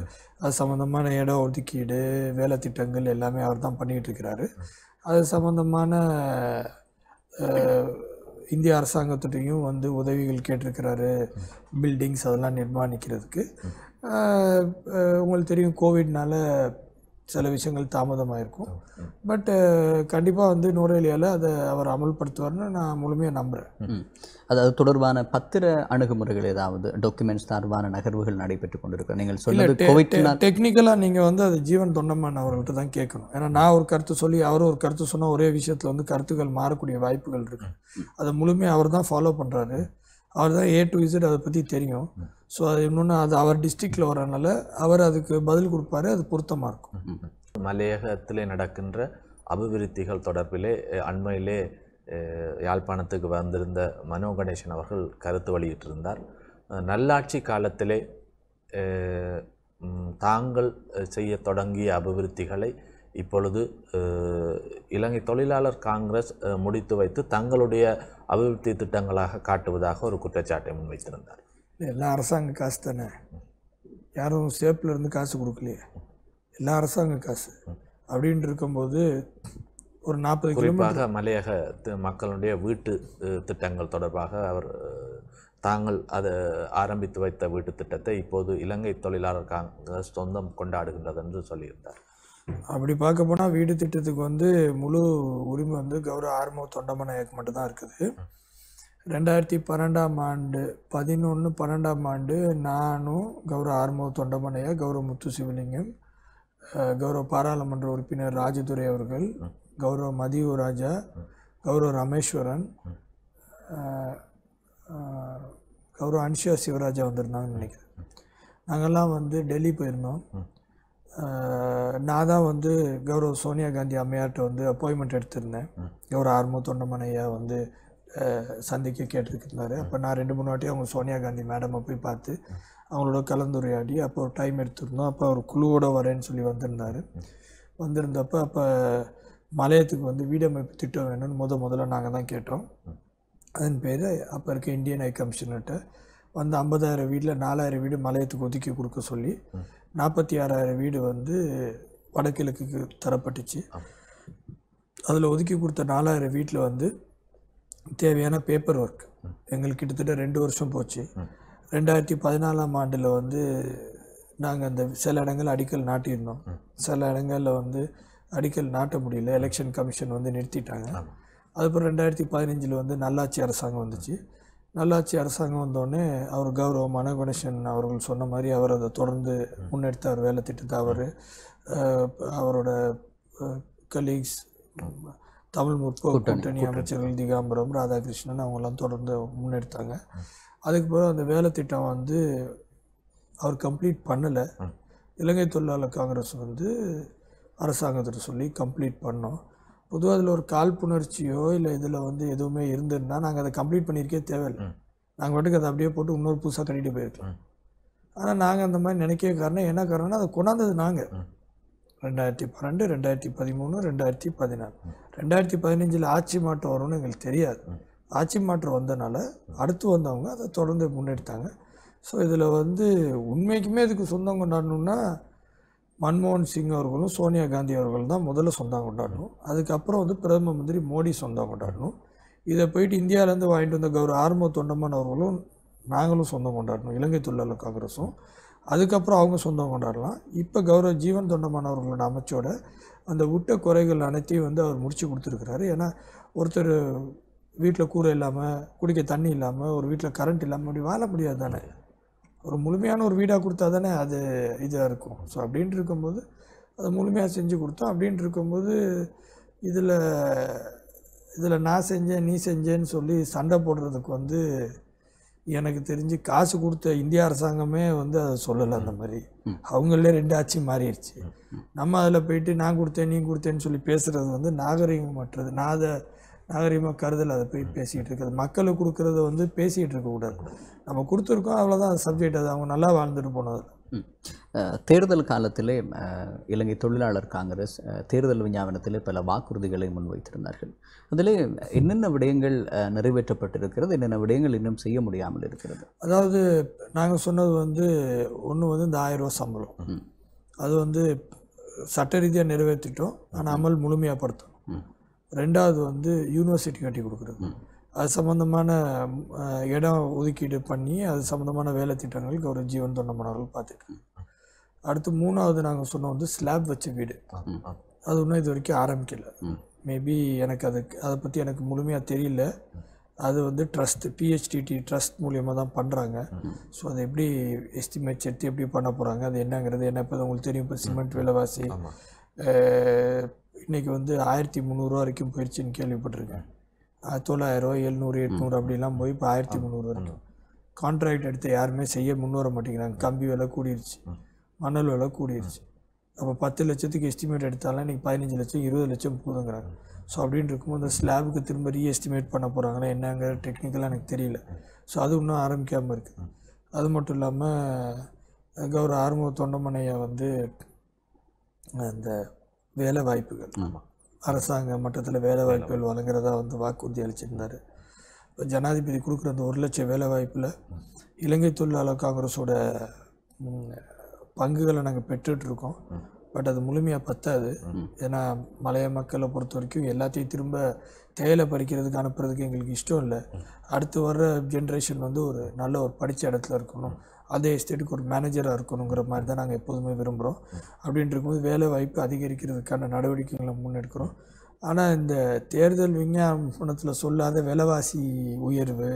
அது சம்மந்தமான இடம் ஒதுக்கீடு வேலை திட்டங்கள் எல்லாமே அவர் தான் பண்ணிகிட்டு இருக்கிறாரு அது சம்மந்தமான இந்திய அரசாங்கத்துட்டையும் வந்து உதவிகள் கேட்டிருக்கிறாரு பில்டிங்ஸ் அதெல்லாம் நிர்மாணிக்கிறதுக்கு உங்களுக்கு தெரியும் கோவிட்னால சில விஷயங்கள் தாமதமாக இருக்கும் பட் கண்டிப்பாக வந்து நூறேலியால் அதை அவர் அமல்படுத்துவார்னு நான் முழுமையாக நம்புகிறேன் அதாவது தொடர்பான பத்திர அணுகுமுறைகள் ஏதாவது டாக்குமெண்ட்ஸ் தொடர்பான நகர்வுகள் நடைபெற்று கொண்டிருக்கோம் நீங்கள் சொல்லுங்கள் டெக்னிக்கலாக நீங்கள் வந்து அது ஜீவன் தொண்டமான் அவர்கிட்ட தான் கேட்கணும் ஏன்னா நான் ஒரு கருத்து சொல்லி அவர் ஒரு கருத்து சொன்னால் ஒரே விஷயத்தில் வந்து கருத்துக்கள் மாறக்கூடிய வாய்ப்புகள் இருக்கு அதை முழுமையாக அவர் தான் ஃபாலோ பண்ணுறாரு அவர் தான் ஏ டு இசட் அதை பற்றி தெரியும் ஸோ அது இன்னொன்று அது அவர் டிஸ்ட்ரிக்டில் வரனால அவர் அதுக்கு பதில் கொடுப்பாரு அது பொருத்தமாக இருக்கும் மலையகத்திலே நடக்கின்ற அபிவிருத்திகள் தொடர்பிலே அண்மையிலே யாழ்ப்பாணத்துக்கு வந்திருந்த மனோ கணேசன் அவர்கள் கருத்து வெளியிட்டிருந்தார் நல்லாட்சி காலத்திலே தாங்கள் செய்ய தொடங்கிய அபிவிருத்திகளை இப்பொழுது இலங்கை தொழிலாளர் காங்கிரஸ் முடித்து வைத்து தங்களுடைய அபிவிருத்தி திட்டங்களாக காட்டுவதாக ஒரு குற்றச்சாட்டை முன்வைத்திருந்தார் எல்லாம் அரசாங்க காசு தானே யாரும் இருந்து காசு கொடுக்கலையே எல்லாம் அரசாங்க காசு அப்படின்ட்டு இருக்கும்போது ஒரு நாற்பது குறிப்பாக மலையக மக்களுடைய வீட்டு திட்டங்கள் தொடர்பாக அவர் தாங்கள் அதை ஆரம்பித்து வைத்த வீட்டு திட்டத்தை இப்போது இலங்கை தொழிலாளர் காங்கிரஸ் சொந்தம் கொண்டாடுகின்றது என்று சொல்லியிருந்தார் அப்படி பார்க்க போனால் வீடு திட்டத்துக்கு வந்து முழு உரிமை வந்து கௌரவ ஆர்மோ தொண்டமன மட்டும்தான் இருக்குது ரெண்டாயிரத்தி பன்னெண்டாம் ஆண்டு பதினொன்று பன்னெண்டாம் ஆண்டு நானும் கௌரவ ஆர்மோ தொண்டமனையா கௌரவ முத்து சிவலிங்கம் கௌரவ பாராளுமன்ற உறுப்பினர் ராஜதுரை அவர்கள் கௌரவ மதியு ராஜா கௌரவ ரமேஸ்வரன் கௌரவ அன்ஷியா சிவராஜா வந்திருந்தாங்கன்னு நினைக்கிறேன் நாங்கள்லாம் வந்து டெல்லி போயிருந்தோம் நான் தான் வந்து கௌரவ சோனியா காந்தி அம்மையார்கிட்ட வந்து அப்பாயின்மெண்ட் எடுத்திருந்தேன் கௌரவ ஆர்மோ தொண்டமனையா வந்து சந்திக்க கேட்டிருக்கிறாரு அப்போ நான் ரெண்டு மூணு வாட்டி அவங்க சோனியா காந்தி மேடமை போய் பார்த்து அவங்களோட கலந்துரையாடி அப்போ ஒரு டைம் எடுத்துருந்தோம் அப்போ அவர் குழுவோடு வரேன்னு சொல்லி வந்திருந்தார் வந்திருந்தப்போ அப்போ மலையத்துக்கு வந்து வீடமைப்பு திட்டம் வேணும்னு முத முதல்ல நாங்கள் தான் கேட்டோம் அதன் பேர் அப்போ இருக்க இந்தியன் ஹை கமிஷனர்கிட்ட வந்து ஐம்பதாயிரம் வீட்டில் நாலாயிரம் வீடு மலையத்துக்கு ஒதுக்கி கொடுக்க சொல்லி நாற்பத்தி ஆறாயிரம் வீடு வந்து வடகிழக்குக்கு தரப்பட்டுச்சு அதில் ஒதுக்கி கொடுத்த நாலாயிரம் வீட்டில் வந்து தேவையான பேப்பர் ஒர்க் எங்களுக்கு கிட்டத்தட்ட ரெண்டு வருஷம் போச்சு ரெண்டாயிரத்தி பதினாலாம் ஆண்டில் வந்து நாங்கள் அந்த சில இடங்கள் அடிக்கல் நாட்டியிருந்தோம் சில இடங்களில் வந்து அடிக்கல் நாட்ட முடியல எலெக்ஷன் கமிஷன் வந்து நிறுத்திட்டாங்க அதுக்கப்புறம் ரெண்டாயிரத்தி பதினஞ்சில் வந்து நல்லாட்சி அரசாங்கம் வந்துச்சு நல்லாட்சி அரசாங்கம் வந்தோடனே அவர் கௌரவம் கணேசன் அவர்கள் சொன்ன மாதிரி அவர் அதை தொடர்ந்து முன்னெடுத்தார் வேலை திட்டத்தை அவர் அவரோட கலீக்ஸ் தமிழ் முற்போக்கு கூட்டணி அமைச்சர்கள் திகாம்பரம் ராதாகிருஷ்ணன் அவங்கெல்லாம் தொடர்ந்து முன்னெடுத்தாங்க அதுக்கு பிறகு அந்த வேலை திட்டம் வந்து அவர் கம்ப்ளீட் பண்ணலை இலங்கை தொழிலாளர் காங்கிரஸ் வந்து அரசாங்கத்திட்ட சொல்லி கம்ப்ளீட் பண்ணோம் பொதுவாக அதில் ஒரு காழ்ப்புணர்ச்சியோ இல்லை இதில் வந்து எதுவுமே இருந்ததுன்னா நாங்கள் அதை கம்ப்ளீட் பண்ணியிருக்கே தேவையில்லை நாங்கள் மட்டும் அதை அப்படியே போட்டு இன்னொரு புதுசாக கட்டிட்டு போயிருக்கலாம் ஆனால் நாங்கள் அந்த மாதிரி நினைக்க காரணம் என்ன காரணம்னா அதை கொண்டாந்தது நாங்கள் ரெண்டாயிரத்தி பன்னெண்டு ரெண்டாயிரத்தி பதிமூணு ரெண்டாயிரத்தி பதினாலு ரெண்டாயிரத்தி பதினஞ்சில் ஆட்சி மாற்றம் வரும்னு எங்களுக்கு தெரியாது ஆட்சி மாற்றம் வந்தனால அடுத்து வந்தவங்க அதை தொடர்ந்து முன்னெடுத்தாங்க ஸோ இதில் வந்து உண்மைக்குமே இதுக்கு சொந்தம் கொண்டாடணும்னா மன்மோகன் சிங் அவர்களும் சோனியா காந்தி அவர்கள் தான் முதல்ல சொந்தம் கொண்டாடணும் அதுக்கப்புறம் வந்து பிரதம மந்திரி மோடி சொந்தம் கொண்டாடணும் இதை போயிட்டு இந்தியாவிலேருந்து வாங்கிட்டு வந்த கௌரவ ஆரம்ப தொண்டமான் அவர்களும் நாங்களும் சொந்தம் கொண்டாடணும் இலங்கை தொழிலாளர் காங்கிரஸும் அதுக்கப்புறம் அவங்க சொந்தம் கொண்டாடலாம் இப்போ கௌரவ ஜீவன் தொண்டமானவர்களோட அமைச்சோட அந்த விட்ட குறைகள் அனைத்தையும் வந்து அவர் முடித்து கொடுத்துருக்குறாரு ஏன்னா ஒருத்தர் வீட்டில் கூரை இல்லாமல் குடிக்க தண்ணி இல்லாமல் ஒரு வீட்டில் கரண்ட் இல்லாமல் அப்படி வாழ முடியாது தானே ஒரு முழுமையான ஒரு வீடாக கொடுத்தா தானே அது இதாக இருக்கும் ஸோ அப்படின்ட்டு இருக்கும்போது அதை முழுமையாக செஞ்சு கொடுத்தோம் அப்படின்ட்டு இருக்கும்போது இதில் இதில் நான் செஞ்சேன் நீ செஞ்சேன்னு சொல்லி சண்டை போடுறதுக்கு வந்து எனக்கு தெரிஞ்சு காசு கொடுத்த இந்திய அரசாங்கமே வந்து அதை சொல்லலை அந்த மாதிரி அவங்களே ரெண்டு ஆட்சி மாறிடுச்சு நம்ம அதில் போயிட்டு நான் கொடுத்தேன் நீ கொடுத்தேன்னு சொல்லி பேசுகிறது வந்து மற்றது நான் அதை நாகரீகமாக கருதல் அதை போய் பேசிகிட்டு இருக்கிறது மக்களுக்கு கொடுக்குறத வந்து பேசிகிட்டு இருக்கக்கூடாது நம்ம கொடுத்துருக்கோம் அவ்வளோதான் அந்த சப்ஜெக்ட் அது அவங்க நல்லா வாழ்ந்துட்டு போனது தேர்தல் காலத்திலே இலங்கை தொழிலாளர் காங்கிரஸ் தேர்தல் விஞ்ஞாபனத்திலே பல வாக்குறுதிகளை முன்வைத்திருந்தார்கள் அதில் என்னென்ன விடயங்கள் நிறைவேற்றப்பட்டிருக்கிறது என்னென்ன விடயங்கள் இன்னும் செய்ய முடியாமல் இருக்கிறது அதாவது நாங்கள் சொன்னது வந்து ஒன்று வந்து இந்த ஆயிரம் ரூபா சம்பளம் அது வந்து சட்ட ரீதியாக நிறைவேற்றிட்டோம் ஆனால் அமல் முழுமையாக படுத்தணும் ரெண்டாவது வந்து யூனிவர்சிட்டி கட்டி கொடுக்குறது அது சம்மந்தமான இடம் ஒதுக்கீடு பண்ணி அது சம்மந்தமான வேலை திட்டங்களுக்கு ஒரு ஜீவன் தொண்டமானவர்கள் பார்த்துருக்காங்க அடுத்து மூணாவது நாங்கள் சொன்ன வந்து ஸ்லாப் வச்ச வீடு அது ஒன்றும் இது வரைக்கும் ஆரம்பிக்கல மேபி எனக்கு அதுக்கு அதை பற்றி எனக்கு முழுமையாக தெரியல அது வந்து ட்ரஸ்ட் பிஹெச்டிடி ட்ரஸ்ட் மூலியமாக தான் பண்ணுறாங்க ஸோ அதை எப்படி எஸ்டிமேட் எடுத்து எப்படி பண்ண போகிறாங்க அது என்னங்கிறது என்ன இப்போ உங்களுக்கு தெரியும் இப்போ சிமெண்ட் விலைவாசி இன்றைக்கி வந்து ஆயிரத்தி முந்நூறுரூவா வரைக்கும் போயிடுச்சுன்னு கேள்விப்பட்டிருக்கேன் தொள்ளாயிரம் எழுநூறு எட்நூறு அப்படிலாம் போய் இப்போ ஆயிரத்தி முந்நூறு வரைக்கும் கான்ட்ராக்ட் எடுத்து யாருமே செய்ய முன்வர மாட்டேங்கிறாங்க கம்பி விலை கூடிருச்சு மணல் விலை கூடிருச்சு அப்போ பத்து லட்சத்துக்கு எஸ்டிமேட் எடுத்தாலும் இன்றைக்கி பதினஞ்சு லட்சம் இருபது லட்சம் போதுங்கிறாங்க ஸோ அப்படின்னு இருக்கும்போது அந்த ஸ்லாபுக்கு திரும்ப ரீ எஸ்டிமேட் பண்ண போகிறாங்கன்னா என்னங்கிற டெக்னிக்கலாக எனக்கு தெரியல ஸோ அது இன்னும் ஆரம்பிக்காமல் இருக்குது அது மட்டும் இல்லாமல் கௌரவ ஆறுமுக தொண்டமனையை வந்து அந்த வேலை வாய்ப்புகள் அரசாங்க மட்டத்தில் வேலைவாய்ப்புகள் வழங்குறதா வந்து வாக்குறுதி அளிச்சிருந்தார் இப்போ ஜனாதிபதி கொடுக்குற அந்த ஒரு லட்சம் வேலைவாய்ப்பில் இலங்கை தொழிலாளர் காங்கிரஸோட பங்குகளை நாங்கள் பெற்றுட்ருக்கோம் பட் அது முழுமையாக பத்தாது ஏன்னா மலைய மக்களை பொறுத்த வரைக்கும் எல்லாத்தையும் திரும்ப தேயிலை படிக்கிறதுக்கு அனுப்புறதுக்கு எங்களுக்கு இஷ்டம் இல்லை அடுத்து வர்ற ஜென்ரேஷன் வந்து ஒரு நல்ல ஒரு படித்த இடத்துல இருக்கணும் அந்த எஸ்டேட்டுக்கு ஒரு மேனேஜராக இருக்கணுங்கிற மாதிரி தான் நாங்கள் எப்போதுமே விரும்புகிறோம் அப்படின்ட்டு இருக்கும்போது வேலை வாய்ப்பு அதிகரிக்கிறதுக்கான நடவடிக்கைகளை முன்னெடுக்கிறோம் ஆனால் இந்த தேர்தல் விஞ்ஞாபனத்தில் சொல்லாத விலைவாசி உயர்வு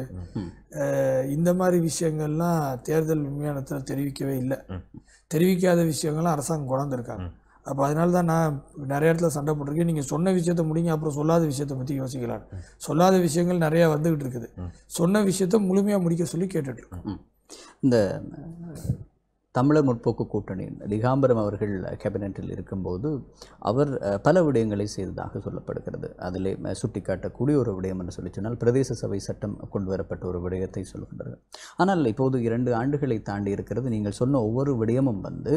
இந்த மாதிரி விஷயங்கள்லாம் தேர்தல் விஞ்ஞானத்தில் தெரிவிக்கவே இல்லை தெரிவிக்காத விஷயங்கள்லாம் அரசாங்கம் குழந்திருக்காங்க அப்போ அதனால தான் நான் நிறைய இடத்துல சண்டை போட்டிருக்கேன் நீங்கள் சொன்ன விஷயத்த முடிங்க அப்புறம் சொல்லாத விஷயத்தை பற்றி யோசிக்கலாம் சொல்லாத விஷயங்கள் நிறையா வந்துக்கிட்டு இருக்குது சொன்ன விஷயத்த முழுமையாக முடிக்க சொல்லி கேட்டுட்ருக்கோம் இந்த தமிழர் முற்போக்கு கூட்டணியின் திகாம்பரம் அவர்கள் கேபினட்டில் இருக்கும்போது அவர் பல விடயங்களை செய்ததாக சொல்லப்படுகிறது அதில் சுட்டிக்காட்டக்கூடிய ஒரு விடயம் என்று சொல்லி சொன்னால் பிரதேச சபை சட்டம் கொண்டு வரப்பட்ட ஒரு விடயத்தை சொல்கின்றார்கள் ஆனால் இப்போது இரண்டு ஆண்டுகளை தாண்டி இருக்கிறது நீங்கள் சொன்ன ஒவ்வொரு விடயமும் வந்து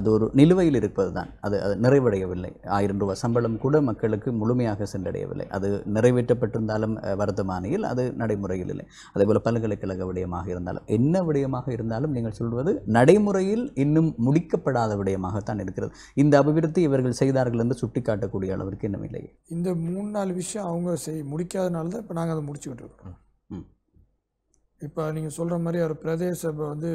அது ஒரு நிலுவையில் இருப்பது தான் அது அது நிறைவடையவில்லை ஆயிரம் ரூபாய் சம்பளம் கூட மக்களுக்கு முழுமையாக சென்றடையவில்லை அது நிறைவேற்றப்பட்டிருந்தாலும் வர்த்தமானியில் அது நடைமுறையில் இல்லை அதே போல் பல்கலைக்கழக விடயமாக இருந்தாலும் என்ன விடயமாக இருந்தாலும் நீங்கள் சொல்வது நடைமுறை நடைமுறையில் இன்னும் முடிக்கப்படாத விடயமாகத்தான் இருக்கிறது இந்த அபிவிருத்தி இவர்கள் செய்தார்கள் என்று சுட்டிக்காட்டக்கூடிய அளவிற்கு இன்னும் இல்லை இந்த மூணு நாலு விஷயம் அவங்க செய் முடிக்காதனால தான் இப்போ நாங்கள் அதை முடிச்சுக்கிட்டு இருக்கிறோம் இப்போ நீங்கள் சொல்கிற மாதிரி ஒரு பிரதேச வந்து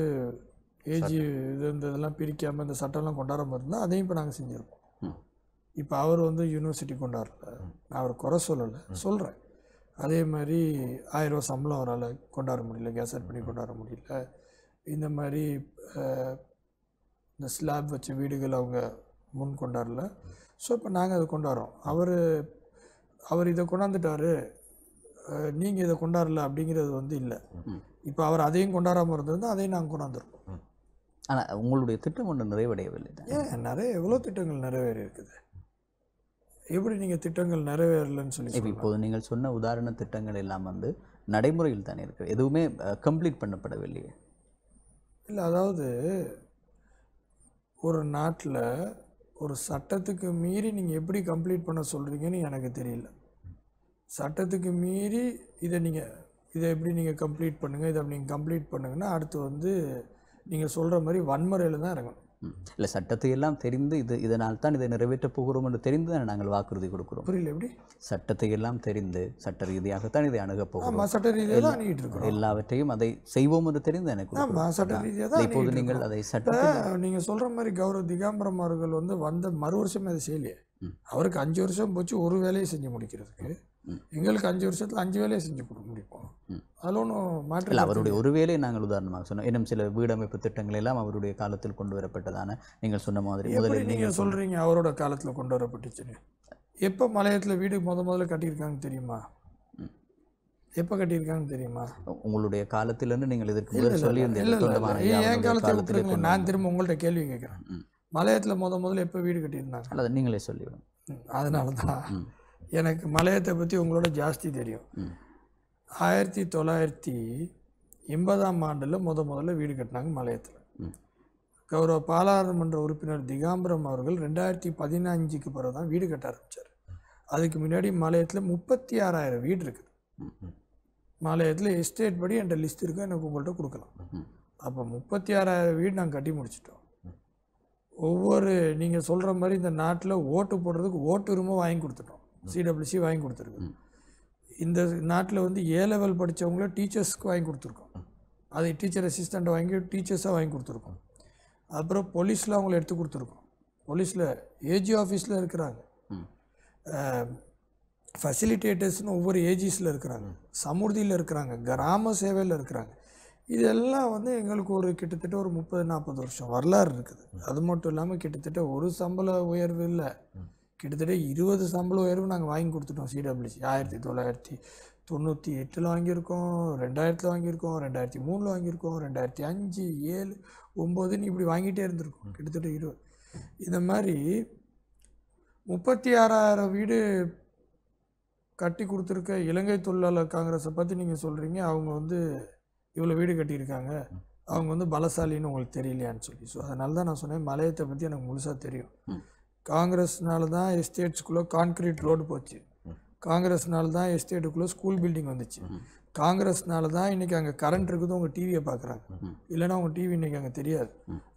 ஏஜி இது இந்த இதெல்லாம் பிரிக்காமல் இந்த சட்டம்லாம் கொண்டாடாமல் இருந்தால் அதையும் இப்போ நாங்கள் செஞ்சுருக்கோம் இப்போ அவர் வந்து யூனிவர்சிட்டி கொண்டாடல நான் அவர் குறை சொல்லலை சொல்கிறேன் அதே மாதிரி ஆயிரம் ரூபா சம்பளம் அவரால் கொண்டாட முடியல கேசட் பண்ணி கொண்டாட முடியல இந்த மாதிரி இந்த ஸ்லாப் வச்ச வீடுகள் அவங்க முன் கொண்டாடல ஸோ இப்போ நாங்கள் அதை கொண்டாடுறோம் அவர் அவர் இதை கொண்டாந்துட்டார் நீங்கள் இதை கொண்டாடல அப்படிங்கிறது வந்து இல்லை இப்போ அவர் அதையும் கொண்டாடாமல் இருந்திருந்தால் அதையும் நாங்கள் கொண்டாந்துருவோம் ஆனால் உங்களுடைய திட்டம் ஒன்று நிறைவடையவில்லை ஏன் நிறைய எவ்வளோ திட்டங்கள் நிறைவேறி இருக்குது எப்படி நீங்கள் திட்டங்கள் நிறைவேறலன்னு சொல்லி இப்போது நீங்கள் சொன்ன உதாரண திட்டங்கள் எல்லாம் வந்து நடைமுறையில் தானே இருக்குது எதுவுமே கம்ப்ளீட் பண்ணப்படவில்லையே இல்லை அதாவது ஒரு நாட்டில் ஒரு சட்டத்துக்கு மீறி நீங்கள் எப்படி கம்ப்ளீட் பண்ண சொல்கிறீங்கன்னு எனக்கு தெரியல சட்டத்துக்கு மீறி இதை நீங்கள் இதை எப்படி நீங்கள் கம்ப்ளீட் பண்ணுங்கள் இதை நீங்கள் கம்ப்ளீட் பண்ணுங்கன்னா அடுத்து வந்து நீங்கள் சொல்கிற மாதிரி வன்முறையில் தான் இறங்கணும் இல்லை சட்டத்தை எல்லாம் தெரிந்து இது இதனால் தான் இதை நிறைவேற்றப் போகிறோம் என்று தெரிந்து தான் நாங்கள் வாக்குறுதி கொடுக்கிறோம் புரியல எப்படி சட்டத்தை எல்லாம் தெரிந்து சட்ட ரீதியாகத்தான் இதை அணுகப் போகிறோம் சட்ட ரீதியாக எல்லாவற்றையும் அதை செய்வோம் என்று தெரிந்து எனக்கு சட்ட ரீதியாக இப்போது நீங்கள் அதை சட்ட நீங்கள் சொல்கிற மாதிரி கௌரவ திகாம்பரம் அவர்கள் வந்து வந்த மறு வருஷம் அதை செய்யலையே அவருக்கு அஞ்சு வருஷம் போச்சு ஒரு வேலையை செஞ்சு முடிக்கிறதுக்கு எங்களுக்கு அஞ்சு வருஷத்தில் அஞ்சு வேலையை செஞ்சு கொடுக்க முடிப்போம் அதில் ஒன்றும் மாற்ற அவருடைய ஒரு வேலையை நாங்கள் உதாரணமாக சொன்னோம் இன்னும் சில வீடமைப்பு திட்டங்கள் எல்லாம் அவருடைய காலத்தில் கொண்டு வரப்பட்டதான நீங்கள் சொன்ன மாதிரி முதலில் நீங்கள் சொல்கிறீங்க அவரோட காலத்தில் கொண்டு வரப்பட்டுச்சுன்னு எப்போ மலையத்தில் வீடு முத முதல்ல கட்டியிருக்காங்க தெரியுமா எப்போ கட்டியிருக்காங்கன்னு தெரியுமா உங்களுடைய காலத்திலேருந்து நீங்கள் இதற்கு முதல்ல சொல்லியிருந்தீங்க என் காலத்தில் நான் திரும்ப உங்கள்கிட்ட கேள்வி கேட்குறேன் மலையத்தில் முத முதல்ல எப்போ வீடு கட்டியிருந்தாங்க அல்லது நீங்களே சொல்லிவிடும் அதனால தான் எனக்கு மலையத்தை பற்றி உங்களோட ஜாஸ்தி தெரியும் ஆயிரத்தி தொள்ளாயிரத்தி எண்பதாம் ஆண்டில் முத முதல்ல வீடு கட்டினாங்க மலையத்தில் கௌரவ பாராளுமன்ற உறுப்பினர் திகாம்பரம் அவர்கள் ரெண்டாயிரத்தி பதினஞ்சுக்கு பிறகு தான் வீடு கட்ட ஆரம்பித்தார் அதுக்கு முன்னாடி மலையத்தில் முப்பத்தி ஆறாயிரம் வீடு இருக்குது மலையத்தில் எஸ்டேட் படி என்கிட்ட லிஸ்ட் இருக்கும் எனக்கு உங்கள்கிட்ட கொடுக்கலாம் அப்போ முப்பத்தி ஆறாயிரம் வீடு நாங்கள் கட்டி முடிச்சிட்டோம் ஒவ்வொரு நீங்கள் சொல்கிற மாதிரி இந்த நாட்டில் ஓட்டு போடுறதுக்கு ஓட்டு உரிமை வாங்கி கொடுத்துட்டோம் சிடபிள்யூசி வாங்கி கொடுத்துருக்கு இந்த நாட்டில் வந்து ஏ லெவல் படித்தவங்கள டீச்சர்ஸ்க்கு வாங்கி கொடுத்துருக்கோம் அதை டீச்சர் அசிஸ்டண்ட் வாங்கி டீச்சர்ஸாக வாங்கி கொடுத்துருக்கோம் அப்புறம் போலீஸில் அவங்கள எடுத்து கொடுத்துருக்கோம் போலீஸில் ஏஜி ஆஃபீஸில் இருக்கிறாங்க ஃபெசிலிட்டேட்டர்ஸ்னு ஒவ்வொரு ஏஜிஸில் இருக்கிறாங்க சமுர்தியில் இருக்கிறாங்க கிராம சேவையில் இருக்கிறாங்க இதெல்லாம் வந்து எங்களுக்கு ஒரு கிட்டத்தட்ட ஒரு முப்பது நாற்பது வருஷம் வரலாறு இருக்குது அது மட்டும் இல்லாமல் கிட்டத்தட்ட ஒரு சம்பள உயர்வு இல்லை கிட்டத்தட்ட இருபது சம்பள உயர்வு நாங்கள் வாங்கி கொடுத்துட்டோம் சிடபிள்யூசி ஆயிரத்தி தொள்ளாயிரத்தி தொண்ணூற்றி எட்டில் வாங்கியிருக்கோம் ரெண்டாயிரத்தில் வாங்கியிருக்கோம் ரெண்டாயிரத்தி மூணில் வாங்கியிருக்கோம் ரெண்டாயிரத்தி அஞ்சு ஏழு ஒம்போதுன்னு இப்படி வாங்கிட்டே இருந்திருக்கோம் கிட்டத்தட்ட இருபது இந்த மாதிரி முப்பத்தி ஆறாயிரம் வீடு கட்டி கொடுத்துருக்க இலங்கை தொழிலாளர் காங்கிரஸை பற்றி நீங்கள் சொல்கிறீங்க அவங்க வந்து இவ்வளோ வீடு கட்டியிருக்காங்க அவங்க வந்து பலசாலின்னு உங்களுக்கு தெரியலையான்னு சொல்லி ஸோ அதனால தான் நான் சொன்னேன் மலையத்தை பற்றி எனக்கு முழுசாக தெரியும் காங்கிரஸ்னால தான் எஸ்டேட்ஸ்குள்ளே கான்க்ரீட் ரோடு போச்சு காங்கிரஸ்னால தான் எஸ்டேட்டுக்குள்ளே ஸ்கூல் பில்டிங் வந்துச்சு காங்கிரஸ்னால தான் இன்றைக்கி அங்கே கரண்ட் இருக்குது உங்கள் டிவியை பார்க்குறாங்க இல்லைன்னா உங்கள் டிவி இன்றைக்கி அங்கே தெரியாது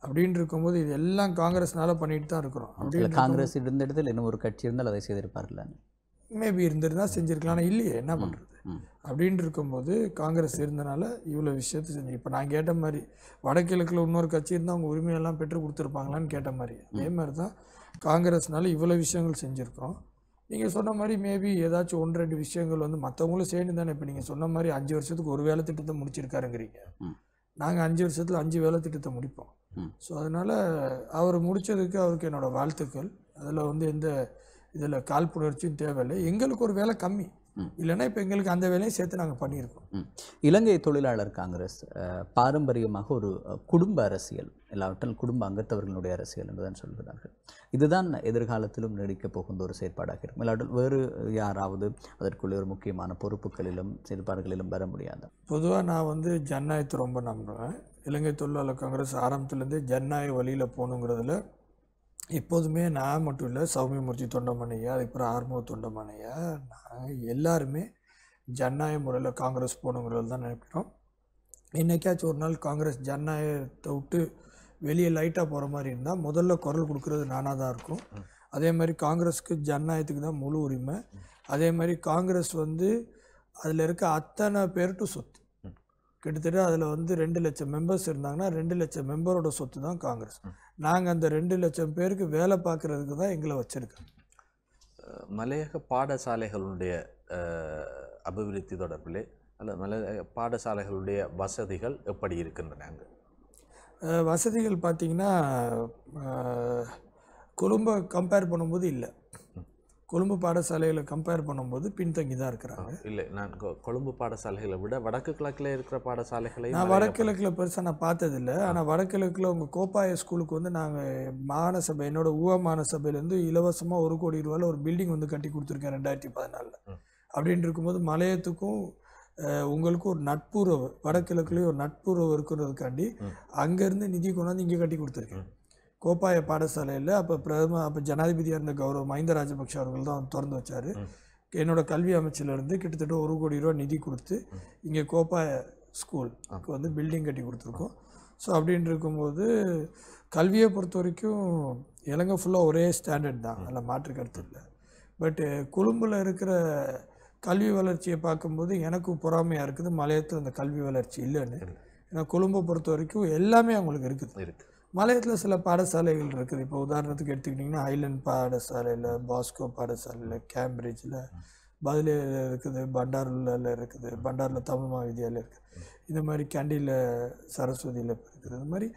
அப்படின்னு இருக்கும்போது இது எல்லாம் காங்கிரஸ்னால பண்ணிட்டு தான் இருக்கிறோம் அப்படி காங்கிரஸ் இருந்த இடத்துல இன்னும் ஒரு கட்சி இருந்தால் அதை செய்திருப்பார்கள் மேபி இருந்திருந்தால் செஞ்சுருக்கலாம் ஆனால் இல்லையே என்ன பண்ணுறது அப்படின்னு இருக்கும்போது காங்கிரஸ் இருந்தனால இவ்வளோ விஷயத்தை செஞ்சு இப்போ நான் கேட்ட மாதிரி வடகிழக்கில் இன்னொரு கட்சி இருந்தால் அவங்க உரிமையெல்லாம் பெற்று கொடுத்துருப்பாங்களான்னு கேட்ட மாதிரி அதே மாதிரி தான் காங்கிரஸ்னால இவ்வளோ விஷயங்கள் செஞ்சுருக்கோம் நீங்கள் சொன்ன மாதிரி மேபி ஏதாச்சும் ஒன்று ரெண்டு விஷயங்கள் வந்து மற்றவங்களும் சேர்ந்து தானே இப்போ நீங்கள் சொன்ன மாதிரி அஞ்சு வருஷத்துக்கு ஒரு வேலை திட்டத்தை முடிச்சிருக்காருங்கிறீங்க நாங்கள் அஞ்சு வருஷத்தில் அஞ்சு வேலை திட்டத்தை முடிப்போம் ஸோ அதனால் அவர் முடித்ததுக்கு அவருக்கு என்னோடய வாழ்த்துக்கள் அதில் வந்து எந்த இதில் கால் புணர்ச்சியும் தேவையில்லை எங்களுக்கு ஒரு வேலை கம்மி இல்லைன்னா இப்போ எங்களுக்கு அந்த வேலையும் சேர்த்து நாங்கள் பண்ணியிருக்கோம் இலங்கை தொழிலாளர் காங்கிரஸ் பாரம்பரியமாக ஒரு குடும்ப அரசியல் எல்லாவற்றிலும் குடும்ப அங்கத்தவர்களுடைய அரசியல் என்றுதான் சொல்கிறார்கள் இதுதான் எதிர்காலத்திலும் நீடிக்கப் போகின்ற ஒரு செயற்பாடாக இருக்கும் இல்லாட்டில் வேறு யாராவது அதற்குள்ளே ஒரு முக்கியமான பொறுப்புகளிலும் செயற்பாடுகளிலும் வர முடியாது பொதுவாக நான் வந்து ஜனநாயகத்தை ரொம்ப நம்புகிறேன் இலங்கை தொழிலாளர் காங்கிரஸ் ஆரம்பத்துலேருந்து ஜனநாயக வழியில் போகணுங்கிறதுல எப்போதுமே நான் மட்டும் இல்லை சௌமியமூர்த்தி தொண்டமனையா அதுக்கப்புறம் ஆர்மோ தொண்டமனையா நாங்கள் எல்லாருமே ஜனநாயக முறையில் காங்கிரஸ் போகணுங்கிறது தான் நினைக்கிறோம் என்றைக்காச்சும் ஒரு நாள் காங்கிரஸ் ஜனநாயகத்தை விட்டு வெளியே லைட்டாக போகிற மாதிரி இருந்தால் முதல்ல குரல் கொடுக்குறது நானாக தான் இருக்கும் அதே மாதிரி காங்கிரஸுக்கு ஜனநாயகத்துக்கு தான் முழு உரிமை அதே மாதிரி காங்கிரஸ் வந்து அதில் இருக்க அத்தனை பேர்ட்டும் சொத்து கிட்டத்தட்ட அதில் வந்து ரெண்டு லட்சம் மெம்பர்ஸ் இருந்தாங்கன்னா ரெண்டு லட்சம் மெம்பரோட சொத்து தான் காங்கிரஸ் நாங்கள் அந்த ரெண்டு லட்சம் பேருக்கு வேலை பார்க்குறதுக்கு தான் எங்களை வச்சுருக்கோம் மலையக பாடசாலைகளுடைய அபிவிருத்தி தொடர்பில் அந்த மலையக பாடசாலைகளுடைய வசதிகள் எப்படி இருக்கின்றன அங்கே வசதிகள் பார்த்திங்கன்னா குடும்பம் கம்பேர் பண்ணும்போது இல்லை கொழும்பு பாடசாலைகளை கம்பேர் பண்ணும்போது பின்தங்கி தான் இருக்கிறாங்க இல்லை நான் கொழும்பு பாடசாலைகளை விட வடக்கு கிழக்கில் இருக்கிற பாடசாலைகளை நான் வடகிழக்கில் பெருசாக நான் பார்த்ததில்ல ஆனால் வடகிழக்கில் உங்கள் கோப்பாய ஸ்கூலுக்கு வந்து நாங்கள் மாநசபை என்னோட ஊக மாநசபையிலேருந்து இலவசமாக ஒரு கோடி ரூபாயில் ஒரு பில்டிங் வந்து கட்டி கொடுத்துருக்கேன் ரெண்டாயிரத்தி பதினாலில் அப்படின்ட்டு இருக்கும்போது மலையத்துக்கும் உங்களுக்கும் ஒரு நட்புறவு வடகிழக்குலேயும் ஒரு நட்புறவு இருக்கிறதுக்காண்டி அங்கேருந்து நிதி கொண்டாந்து இங்கே கட்டி கொடுத்துருக்கேன் கோப்பாய பாடசாலையில் அப்போ பிரதம அப்போ ஜனாதிபதியாக இருந்த கௌரவ மஹிந்த ராஜபக்ஷ அவர்கள் தான் திறந்து வச்சார் என்னோட கல்வி அமைச்சிலேருந்து கிட்டத்தட்ட ஒரு கோடி ரூபா நிதி கொடுத்து இங்கே கோப்பாய ஸ்கூலுக்கு வந்து பில்டிங் கட்டி கொடுத்துருக்கோம் ஸோ அப்படின்னு இருக்கும்போது கல்வியை பொறுத்த வரைக்கும் இலங்கை ஃபுல்லாக ஒரே ஸ்டாண்டர்ட் தான் அதில் மாற்று கருத்து இல்லை பட்டு கொழும்பில் இருக்கிற கல்வி வளர்ச்சியை பார்க்கும்போது எனக்கும் பொறாமையாக இருக்குது மலையத்தில் அந்த கல்வி வளர்ச்சி இல்லைன்னு ஏன்னா கொழும்பை பொறுத்த வரைக்கும் எல்லாமே அவங்களுக்கு இருக்குது இருக்குது மலையத்தில் சில பாடசாலைகள் இருக்குது இப்போ உதாரணத்துக்கு எடுத்துக்கிட்டிங்கன்னா ஐலண்ட் பாடசாலையில் பாஸ்கோ பாடசாலையில் கேம்பிரிட்ஜில் பதிலேயில் இருக்குது பண்டாரில் இருக்குது பண்டாரில் தமிழ் மகாவித்யாவில் இருக்குது இந்த மாதிரி கேண்டியில் சரஸ்வதியில் இருக்குது இந்த மாதிரி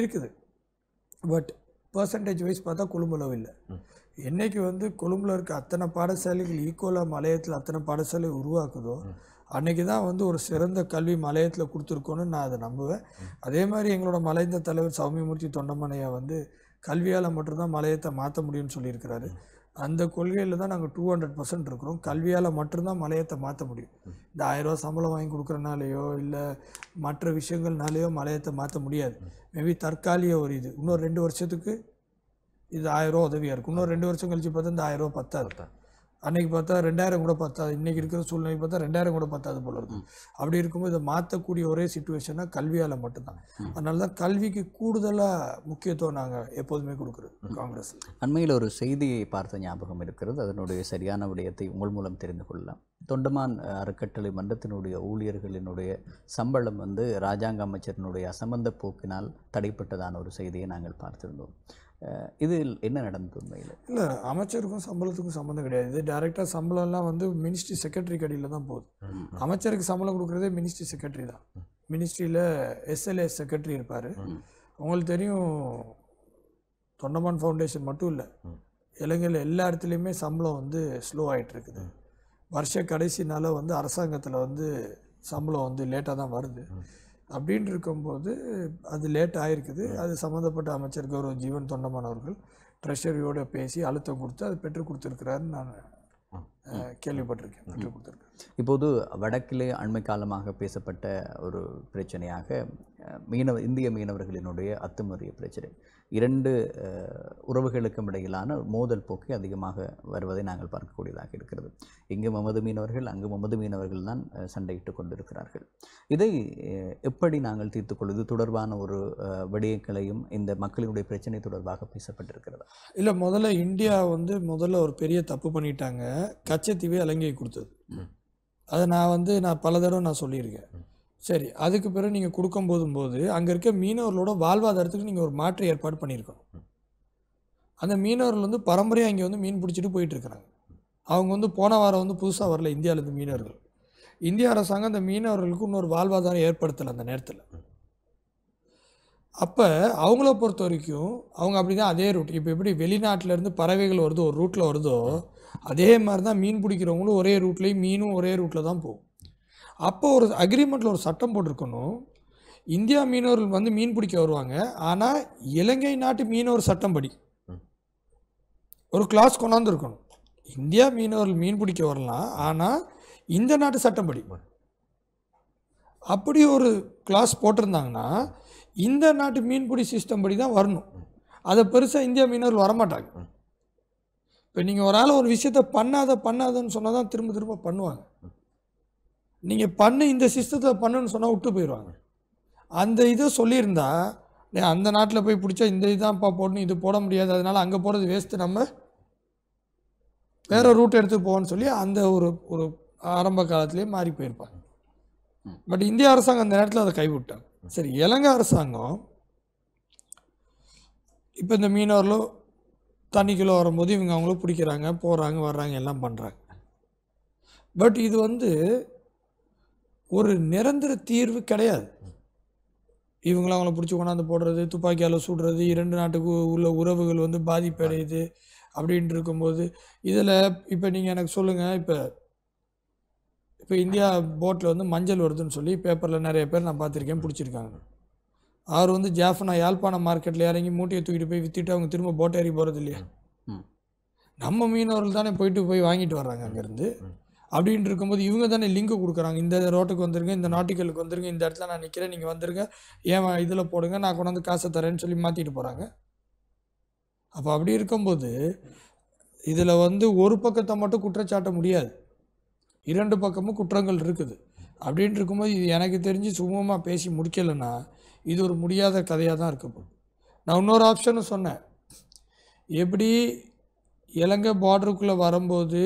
இருக்குது பட் பர்சன்டேஜ் வைஸ் பார்த்தா கொழும்புலவு இல்லை என்றைக்கு வந்து கொழும்புல இருக்க அத்தனை பாடசாலைகள் ஈக்குவலாக மலையத்தில் அத்தனை பாடசாலை உருவாக்குதோ அன்றைக்கி தான் வந்து ஒரு சிறந்த கல்வி மலையத்தில் கொடுத்துருக்கோன்னு நான் அதை நம்புவேன் அதே மாதிரி எங்களோட மலைந்த தலைவர் சௌமியமூர்த்தி தொண்டமனையா வந்து கல்வியால் மட்டும்தான் மலையத்தை மாற்ற முடியும்னு சொல்லியிருக்கிறாரு அந்த கொள்கையில் தான் நாங்கள் டூ ஹண்ட்ரட் பர்சன்ட் இருக்கிறோம் கல்வியால் மட்டும்தான் மலையத்தை மாற்ற முடியும் இந்த ஆயிரரூவா சம்பளம் வாங்கி கொடுக்குறனாலேயோ இல்லை மற்ற விஷயங்கள்னாலேயோ மலையத்தை மாற்ற முடியாது மேபி தற்காலிக ஒரு இது இன்னொரு ரெண்டு வருஷத்துக்கு இது ஆயிரம் ரூபா உதவியாக இருக்கும் இன்னொரு ரெண்டு வருஷம் கழிச்சு பார்த்தா இந்த ஆயிரரூவா பத்தாது அன்னைக்கு பார்த்தா ரெண்டாயிரம் கூட பார்த்தா இன்றைக்கி இருக்கிற சூழ்நிலை பார்த்தா ரெண்டாயிரம் கூட பார்த்தாது போல இருக்கும் அப்படி இருக்கும்போது இதை மாற்றக்கூடிய ஒரே சுச்சுவேஷனாக கல்வியால் மட்டும்தான் அதனால தான் கல்விக்கு கூடுதலாக முக்கியத்துவம் நாங்கள் எப்போதுமே கொடுக்குறோம் காங்கிரஸ் அண்மையில் ஒரு செய்தியை பார்த்த ஞாபகம் இருக்கிறது அதனுடைய சரியான விடயத்தை உங்கள் மூலம் தெரிந்து கொள்ளலாம் தொண்டமான் அறக்கட்டளை மன்றத்தினுடைய ஊழியர்களினுடைய சம்பளம் வந்து ராஜாங்க அமைச்சரினுடைய அசம்பந்த போக்கினால் தடைப்பட்டதான ஒரு செய்தியை நாங்கள் பார்த்திருந்தோம் இதில் என்ன நடந்தது உண்மையில் இல்லை அமைச்சருக்கும் சம்பளத்துக்கும் சம்மந்தம் கிடையாது இது டேரெக்டாக சம்பளம்லாம் வந்து மினிஸ்ட்ரி செக்ரட்டரி கடையில் தான் போகுது அமைச்சருக்கு சம்பளம் கொடுக்குறதே மினிஸ்ட்ரி செக்ரட்டரி தான் மினிஸ்ட்ரியில் எஸ்எல்ஏ செக்ரட்டரி இருப்பார் உங்களுக்கு தெரியும் தொண்டமான் ஃபவுண்டேஷன் மட்டும் இல்லை இலங்கையில் எல்லா இடத்துலையுமே சம்பளம் வந்து ஸ்லோ ஆகிட்டு இருக்குது வருஷ கடைசினால வந்து அரசாங்கத்தில் வந்து சம்பளம் வந்து லேட்டாக தான் வருது அப்படின்னு இருக்கும்போது அது லேட் ஆகிருக்குது அது சம்மந்தப்பட்ட அமைச்சர் கௌரவ ஜீவன் தொண்டமான் அவர்கள் பேசி அழுத்தம் கொடுத்து அது பெற்று கொடுத்துருக்கிறாருன்னு நான் கேள்விப்பட்டிருக்கேன் பெற்று கொடுத்துருக்கேன் இப்போது வடக்கிலே அண்மை காலமாக பேசப்பட்ட ஒரு பிரச்சனையாக மீனவ இந்திய மீனவர்களினுடைய அத்துமறிய பிரச்சனை இரண்டு உறவுகளுக்கும் இடையிலான மோதல் போக்கு அதிகமாக வருவதை நாங்கள் பார்க்கக்கூடியதாக இருக்கிறது இங்கு மமது மீனவர்கள் அங்கு மமது மீனவர்கள் தான் சண்டையிட்டு கொண்டிருக்கிறார்கள் இதை எப்படி நாங்கள் தீர்த்துக்கொள்வது தொடர்பான ஒரு விடயங்களையும் இந்த மக்களினுடைய பிரச்சனை தொடர்பாக பேசப்பட்டிருக்கிறது இல்லை முதல்ல இந்தியா வந்து முதல்ல ஒரு பெரிய தப்பு பண்ணிட்டாங்க கச்சத்தீவை அலங்கை கொடுத்தது அதை நான் வந்து நான் பல தடவை நான் சொல்லியிருக்கேன் சரி அதுக்கு பிறகு நீங்கள் கொடுக்கும் போதும் போது அங்கே இருக்க மீனவர்களோட வாழ்வாதாரத்துக்கு நீங்கள் ஒரு மாற்று ஏற்பாடு பண்ணியிருக்கோம் அந்த மீனவர்கள் வந்து பரம்பரையாக இங்கே வந்து மீன் பிடிச்சிட்டு இருக்கிறாங்க அவங்க வந்து போன வாரம் வந்து புதுசாக வரல இந்தியாவிலேருந்து மீனவர்கள் இந்திய அரசாங்கம் அந்த மீனவர்களுக்கு இன்னொரு வாழ்வாதாரம் ஏற்படுத்தலை அந்த நேரத்தில் அப்போ அவங்கள பொறுத்த வரைக்கும் அவங்க அப்படி தான் அதே ரூட் இப்போ எப்படி வெளிநாட்டிலேருந்து பறவைகள் வருதோ ஒரு ரூட்டில் வருதோ அதே மாதிரி தான் மீன் பிடிக்கிறவங்களும் ஒரே ரூட்லேயும் மீனும் ஒரே ரூட்டில் தான் போகும் அப்போ ஒரு அக்ரிமெண்ட்டில் ஒரு சட்டம் போட்டிருக்கணும் இந்தியா மீனவர்கள் வந்து மீன் பிடிக்க வருவாங்க ஆனால் இலங்கை நாட்டு மீனவர் சட்டம் படி ஒரு கிளாஸ் கொண்டாந்துருக்கணும் இந்தியா மீனவர்கள் மீன் பிடிக்க வரலாம் ஆனால் இந்த நாட்டு சட்டம் படி அப்படி ஒரு கிளாஸ் போட்டிருந்தாங்கன்னா இந்த நாட்டு மீன்பிடி சிஸ்டம் படி தான் வரணும் அதை பெருசாக இந்தியா மீனவர்கள் வரமாட்டாங்க இப்போ நீங்கள் ஒரு ஆள் ஒரு விஷயத்த பண்ணாத பண்ணாதன்னு சொன்னால் தான் திரும்ப திரும்ப பண்ணுவாங்க நீங்கள் பண்ணு இந்த சிஸ்டத்தை பண்ணுன்னு சொன்னால் விட்டு போயிடுவாங்க அந்த இதை சொல்லியிருந்தா அந்த நாட்டில் போய் பிடிச்சா இந்த இதுதான்ப்பா போடணும் இது போட முடியாது அதனால் அங்கே போகிறது வேஸ்ட்டு நம்ம வேறு ரூட் எடுத்து போவோன்னு சொல்லி அந்த ஒரு ஒரு ஆரம்ப காலத்திலே மாறி போயிருப்பாங்க பட் இந்திய அரசாங்கம் அந்த நேரத்தில் அதை கைவிட்டாங்க சரி இலங்கை அரசாங்கம் இப்போ இந்த மீனவர்களும் தண்ணிக்குள்ளே வரும்போது இவங்க அவங்களும் பிடிக்கிறாங்க போகிறாங்க வர்றாங்க எல்லாம் பண்ணுறாங்க பட் இது வந்து ஒரு நிரந்தர தீர்வு கிடையாது இவங்கள அவங்கள பிடிச்சி கொண்டாந்து போடுறது துப்பாக்கியால் சுடுறது இரண்டு நாட்டுக்கு உள்ள உறவுகள் வந்து பாதிப்படையுது அப்படின்ட்டு இருக்கும்போது இதில் இப்போ நீங்கள் எனக்கு சொல்லுங்கள் இப்போ இப்போ இந்தியா போட்டில் வந்து மஞ்சள் வருதுன்னு சொல்லி பேப்பரில் நிறைய பேர் நான் பார்த்துருக்கேன் பிடிச்சிருக்காங்க அவர் வந்து ஜாஃபனா யாழ்ப்பாணம் மார்க்கெட்டில் இறங்கி மூட்டையை தூக்கிட்டு போய் விற்றுட்டு அவங்க திரும்ப போட்டை ஏறி போகிறது இல்லையா நம்ம மீனவர்கள் தானே போயிட்டு போய் வாங்கிட்டு வர்றாங்க அங்கேருந்து அப்படின்னு இருக்கும்போது இவங்க தானே லிங்க் கொடுக்குறாங்க இந்த ரோட்டுக்கு வந்துருங்க இந்த நாட்டிக்கலுக்கு வந்துருங்க இந்த இடத்துல நான் நிற்கிறேன் நீங்கள் வந்துருங்க ஏன் இதில் போடுங்க நான் கொண்டாந்து காசை தரேன்னு சொல்லி மாற்றிட்டு போகிறாங்க அப்போ அப்படி இருக்கும்போது இதில் வந்து ஒரு பக்கத்தை மட்டும் குற்றச்சாட்ட முடியாது இரண்டு பக்கமும் குற்றங்கள் இருக்குது அப்படின்ட்டு இருக்கும்போது இது எனக்கு தெரிஞ்சு சுமூகமாக பேசி முடிக்கலைன்னா இது ஒரு முடியாத கதையாக தான் இருக்க போகுது நான் இன்னொரு ஆப்ஷனும் சொன்னேன் எப்படி இலங்கை பார்டருக்குள்ளே வரும்போது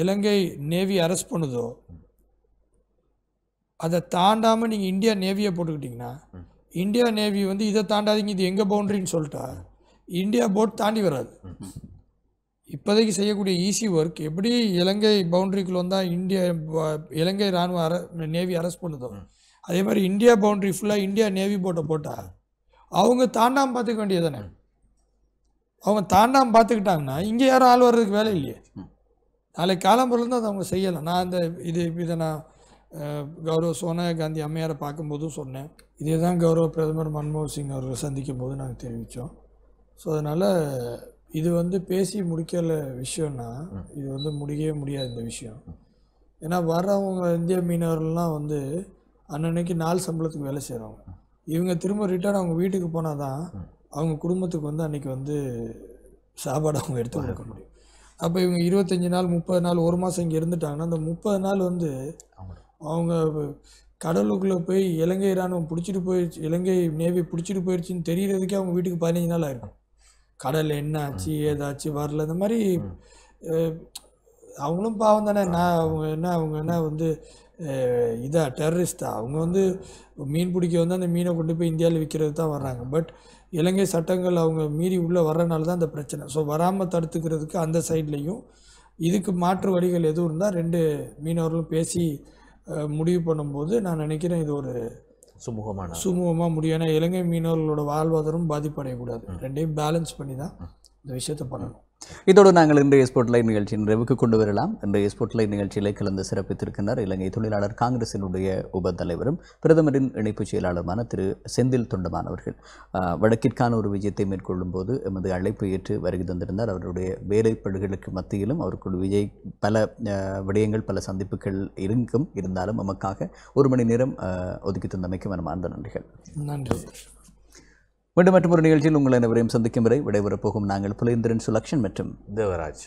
இலங்கை நேவி அரெஸ்ட் பண்ணுதோ அதை தாண்டாமல் நீங்கள் இந்தியா நேவியை போட்டுக்கிட்டிங்கன்னா இந்தியா நேவி வந்து இதை தாண்டாதீங்க இது எங்கே பவுண்ட்ரின்னு சொல்லிட்டா இந்தியா போட் தாண்டி வராது இப்போதைக்கு செய்யக்கூடிய ஈஸி ஒர்க் எப்படி இலங்கை பவுண்ட்ரிக்குள்ளே வந்தால் இந்தியா இலங்கை இராணுவ அர நேவி அரெஸ்ட் பண்ணுதோ அதே மாதிரி இந்தியா பவுண்ட்ரி ஃபுல்லாக இந்தியா நேவி போட்டை போட்டால் அவங்க தாண்டாமல் பார்த்துக்க வேண்டியது தானே அவங்க தாண்டாமல் பார்த்துக்கிட்டாங்கன்னா இங்கே யாரும் ஆள் வர்றதுக்கு வேலை இல்லையே நாளை காலம்புறதுலேருந்து அதை அவங்க செய்யலை நான் அந்த இது இதை நான் கௌரவ சோனியா காந்தி அம்மையாரை பார்க்கும்போதும் சொன்னேன் இதே தான் கௌரவ பிரதமர் மன்மோகன் சிங் அவர்களை சந்திக்கும் போது நாங்கள் தெரிவித்தோம் ஸோ அதனால் இது வந்து பேசி முடிக்கல விஷயம்னா இது வந்து முடியவே முடியாது இந்த விஷயம் ஏன்னா வர்றவங்க இந்திய மீனவர்கள்லாம் வந்து அன்னன்னைக்கு நாள் சம்பளத்துக்கு வேலை செய்கிறவங்க இவங்க திரும்ப ரிட்டர்ன் அவங்க வீட்டுக்கு போனால் தான் அவங்க குடும்பத்துக்கு வந்து அன்றைக்கி வந்து சாப்பாடு அவங்க எடுத்து கொடுக்க முடியும் அப்போ இவங்க இருபத்தஞ்சி நாள் முப்பது நாள் ஒரு மாதம் இங்கே இருந்துட்டாங்கன்னா அந்த முப்பது நாள் வந்து அவங்க கடலுக்குள்ளே போய் இலங்கை இராணுவம் பிடிச்சிட்டு போயிடுச்சு இலங்கை நேவி பிடிச்சிட்டு போயிடுச்சுன்னு தெரிகிறதுக்கே அவங்க வீட்டுக்கு பதினஞ்சு நாள் ஆயிருக்கும் கடல் என்ன ஆச்சு ஏதாச்சு வரல இந்த மாதிரி அவங்களும் பாவம் தானே நான் அவங்க என்ன அவங்க என்ன வந்து இதாக டெரரிஸ்டா அவங்க வந்து மீன் பிடிக்க வந்து அந்த மீனை கொண்டு போய் இந்தியாவில் விற்கிறது தான் வர்றாங்க பட் இலங்கை சட்டங்கள் அவங்க மீறி உள்ளே வர்றனால தான் அந்த பிரச்சனை ஸோ வராமல் தடுத்துக்கிறதுக்கு அந்த சைட்லேயும் இதுக்கு மாற்று வழிகள் எதுவும் இருந்தால் ரெண்டு மீனவர்களும் பேசி முடிவு பண்ணும்போது நான் நினைக்கிறேன் இது ஒரு சுமூகமான சுமூகமாக முடியும் ஏன்னா இலங்கை மீனவர்களோட வாழ்வாதாரம் பாதிப்படையக்கூடாது ரெண்டையும் பேலன்ஸ் பண்ணி தான் இந்த விஷயத்தை பண்ணணும் இதோடு நாங்கள் இன்றைய லைன் நிகழ்ச்சி நிறைவுக்கு கொண்டு வரலாம் இன்றைய லைன் நிகழ்ச்சியில் கலந்து சிறப்பித்திருக்கிறார் இலங்கை தொழிலாளர் காங்கிரசினுடைய உப தலைவரும் பிரதமரின் இணைப்புச் செயலாளருமான திரு செந்தில் தொண்டமான் அவர்கள் வடக்கிற்கான ஒரு விஜயத்தை மேற்கொள்ளும் போது எமது அழைப்பு ஏற்று வருகை தந்திருந்தார் அவருடைய வேலைப்படுகளுக்கு மத்தியிலும் அவருக்குள் விஜய் பல விடயங்கள் பல சந்திப்புகள் இருக்கும் இருந்தாலும் நமக்காக ஒரு மணி நேரம் ஒதுக்கி தந்தமைக்கு மனமார்ந்த நன்றிகள் நன்றி மீண்டும் மற்றும் ஒரு நிகழ்ச்சியில் உங்களை அனைவரையும் சந்திக்கும் வரை விடைபெறப் போகும் நாங்கள் புலேந்திரன் சுலக்ஷன் மற்றும் தேவராஜ்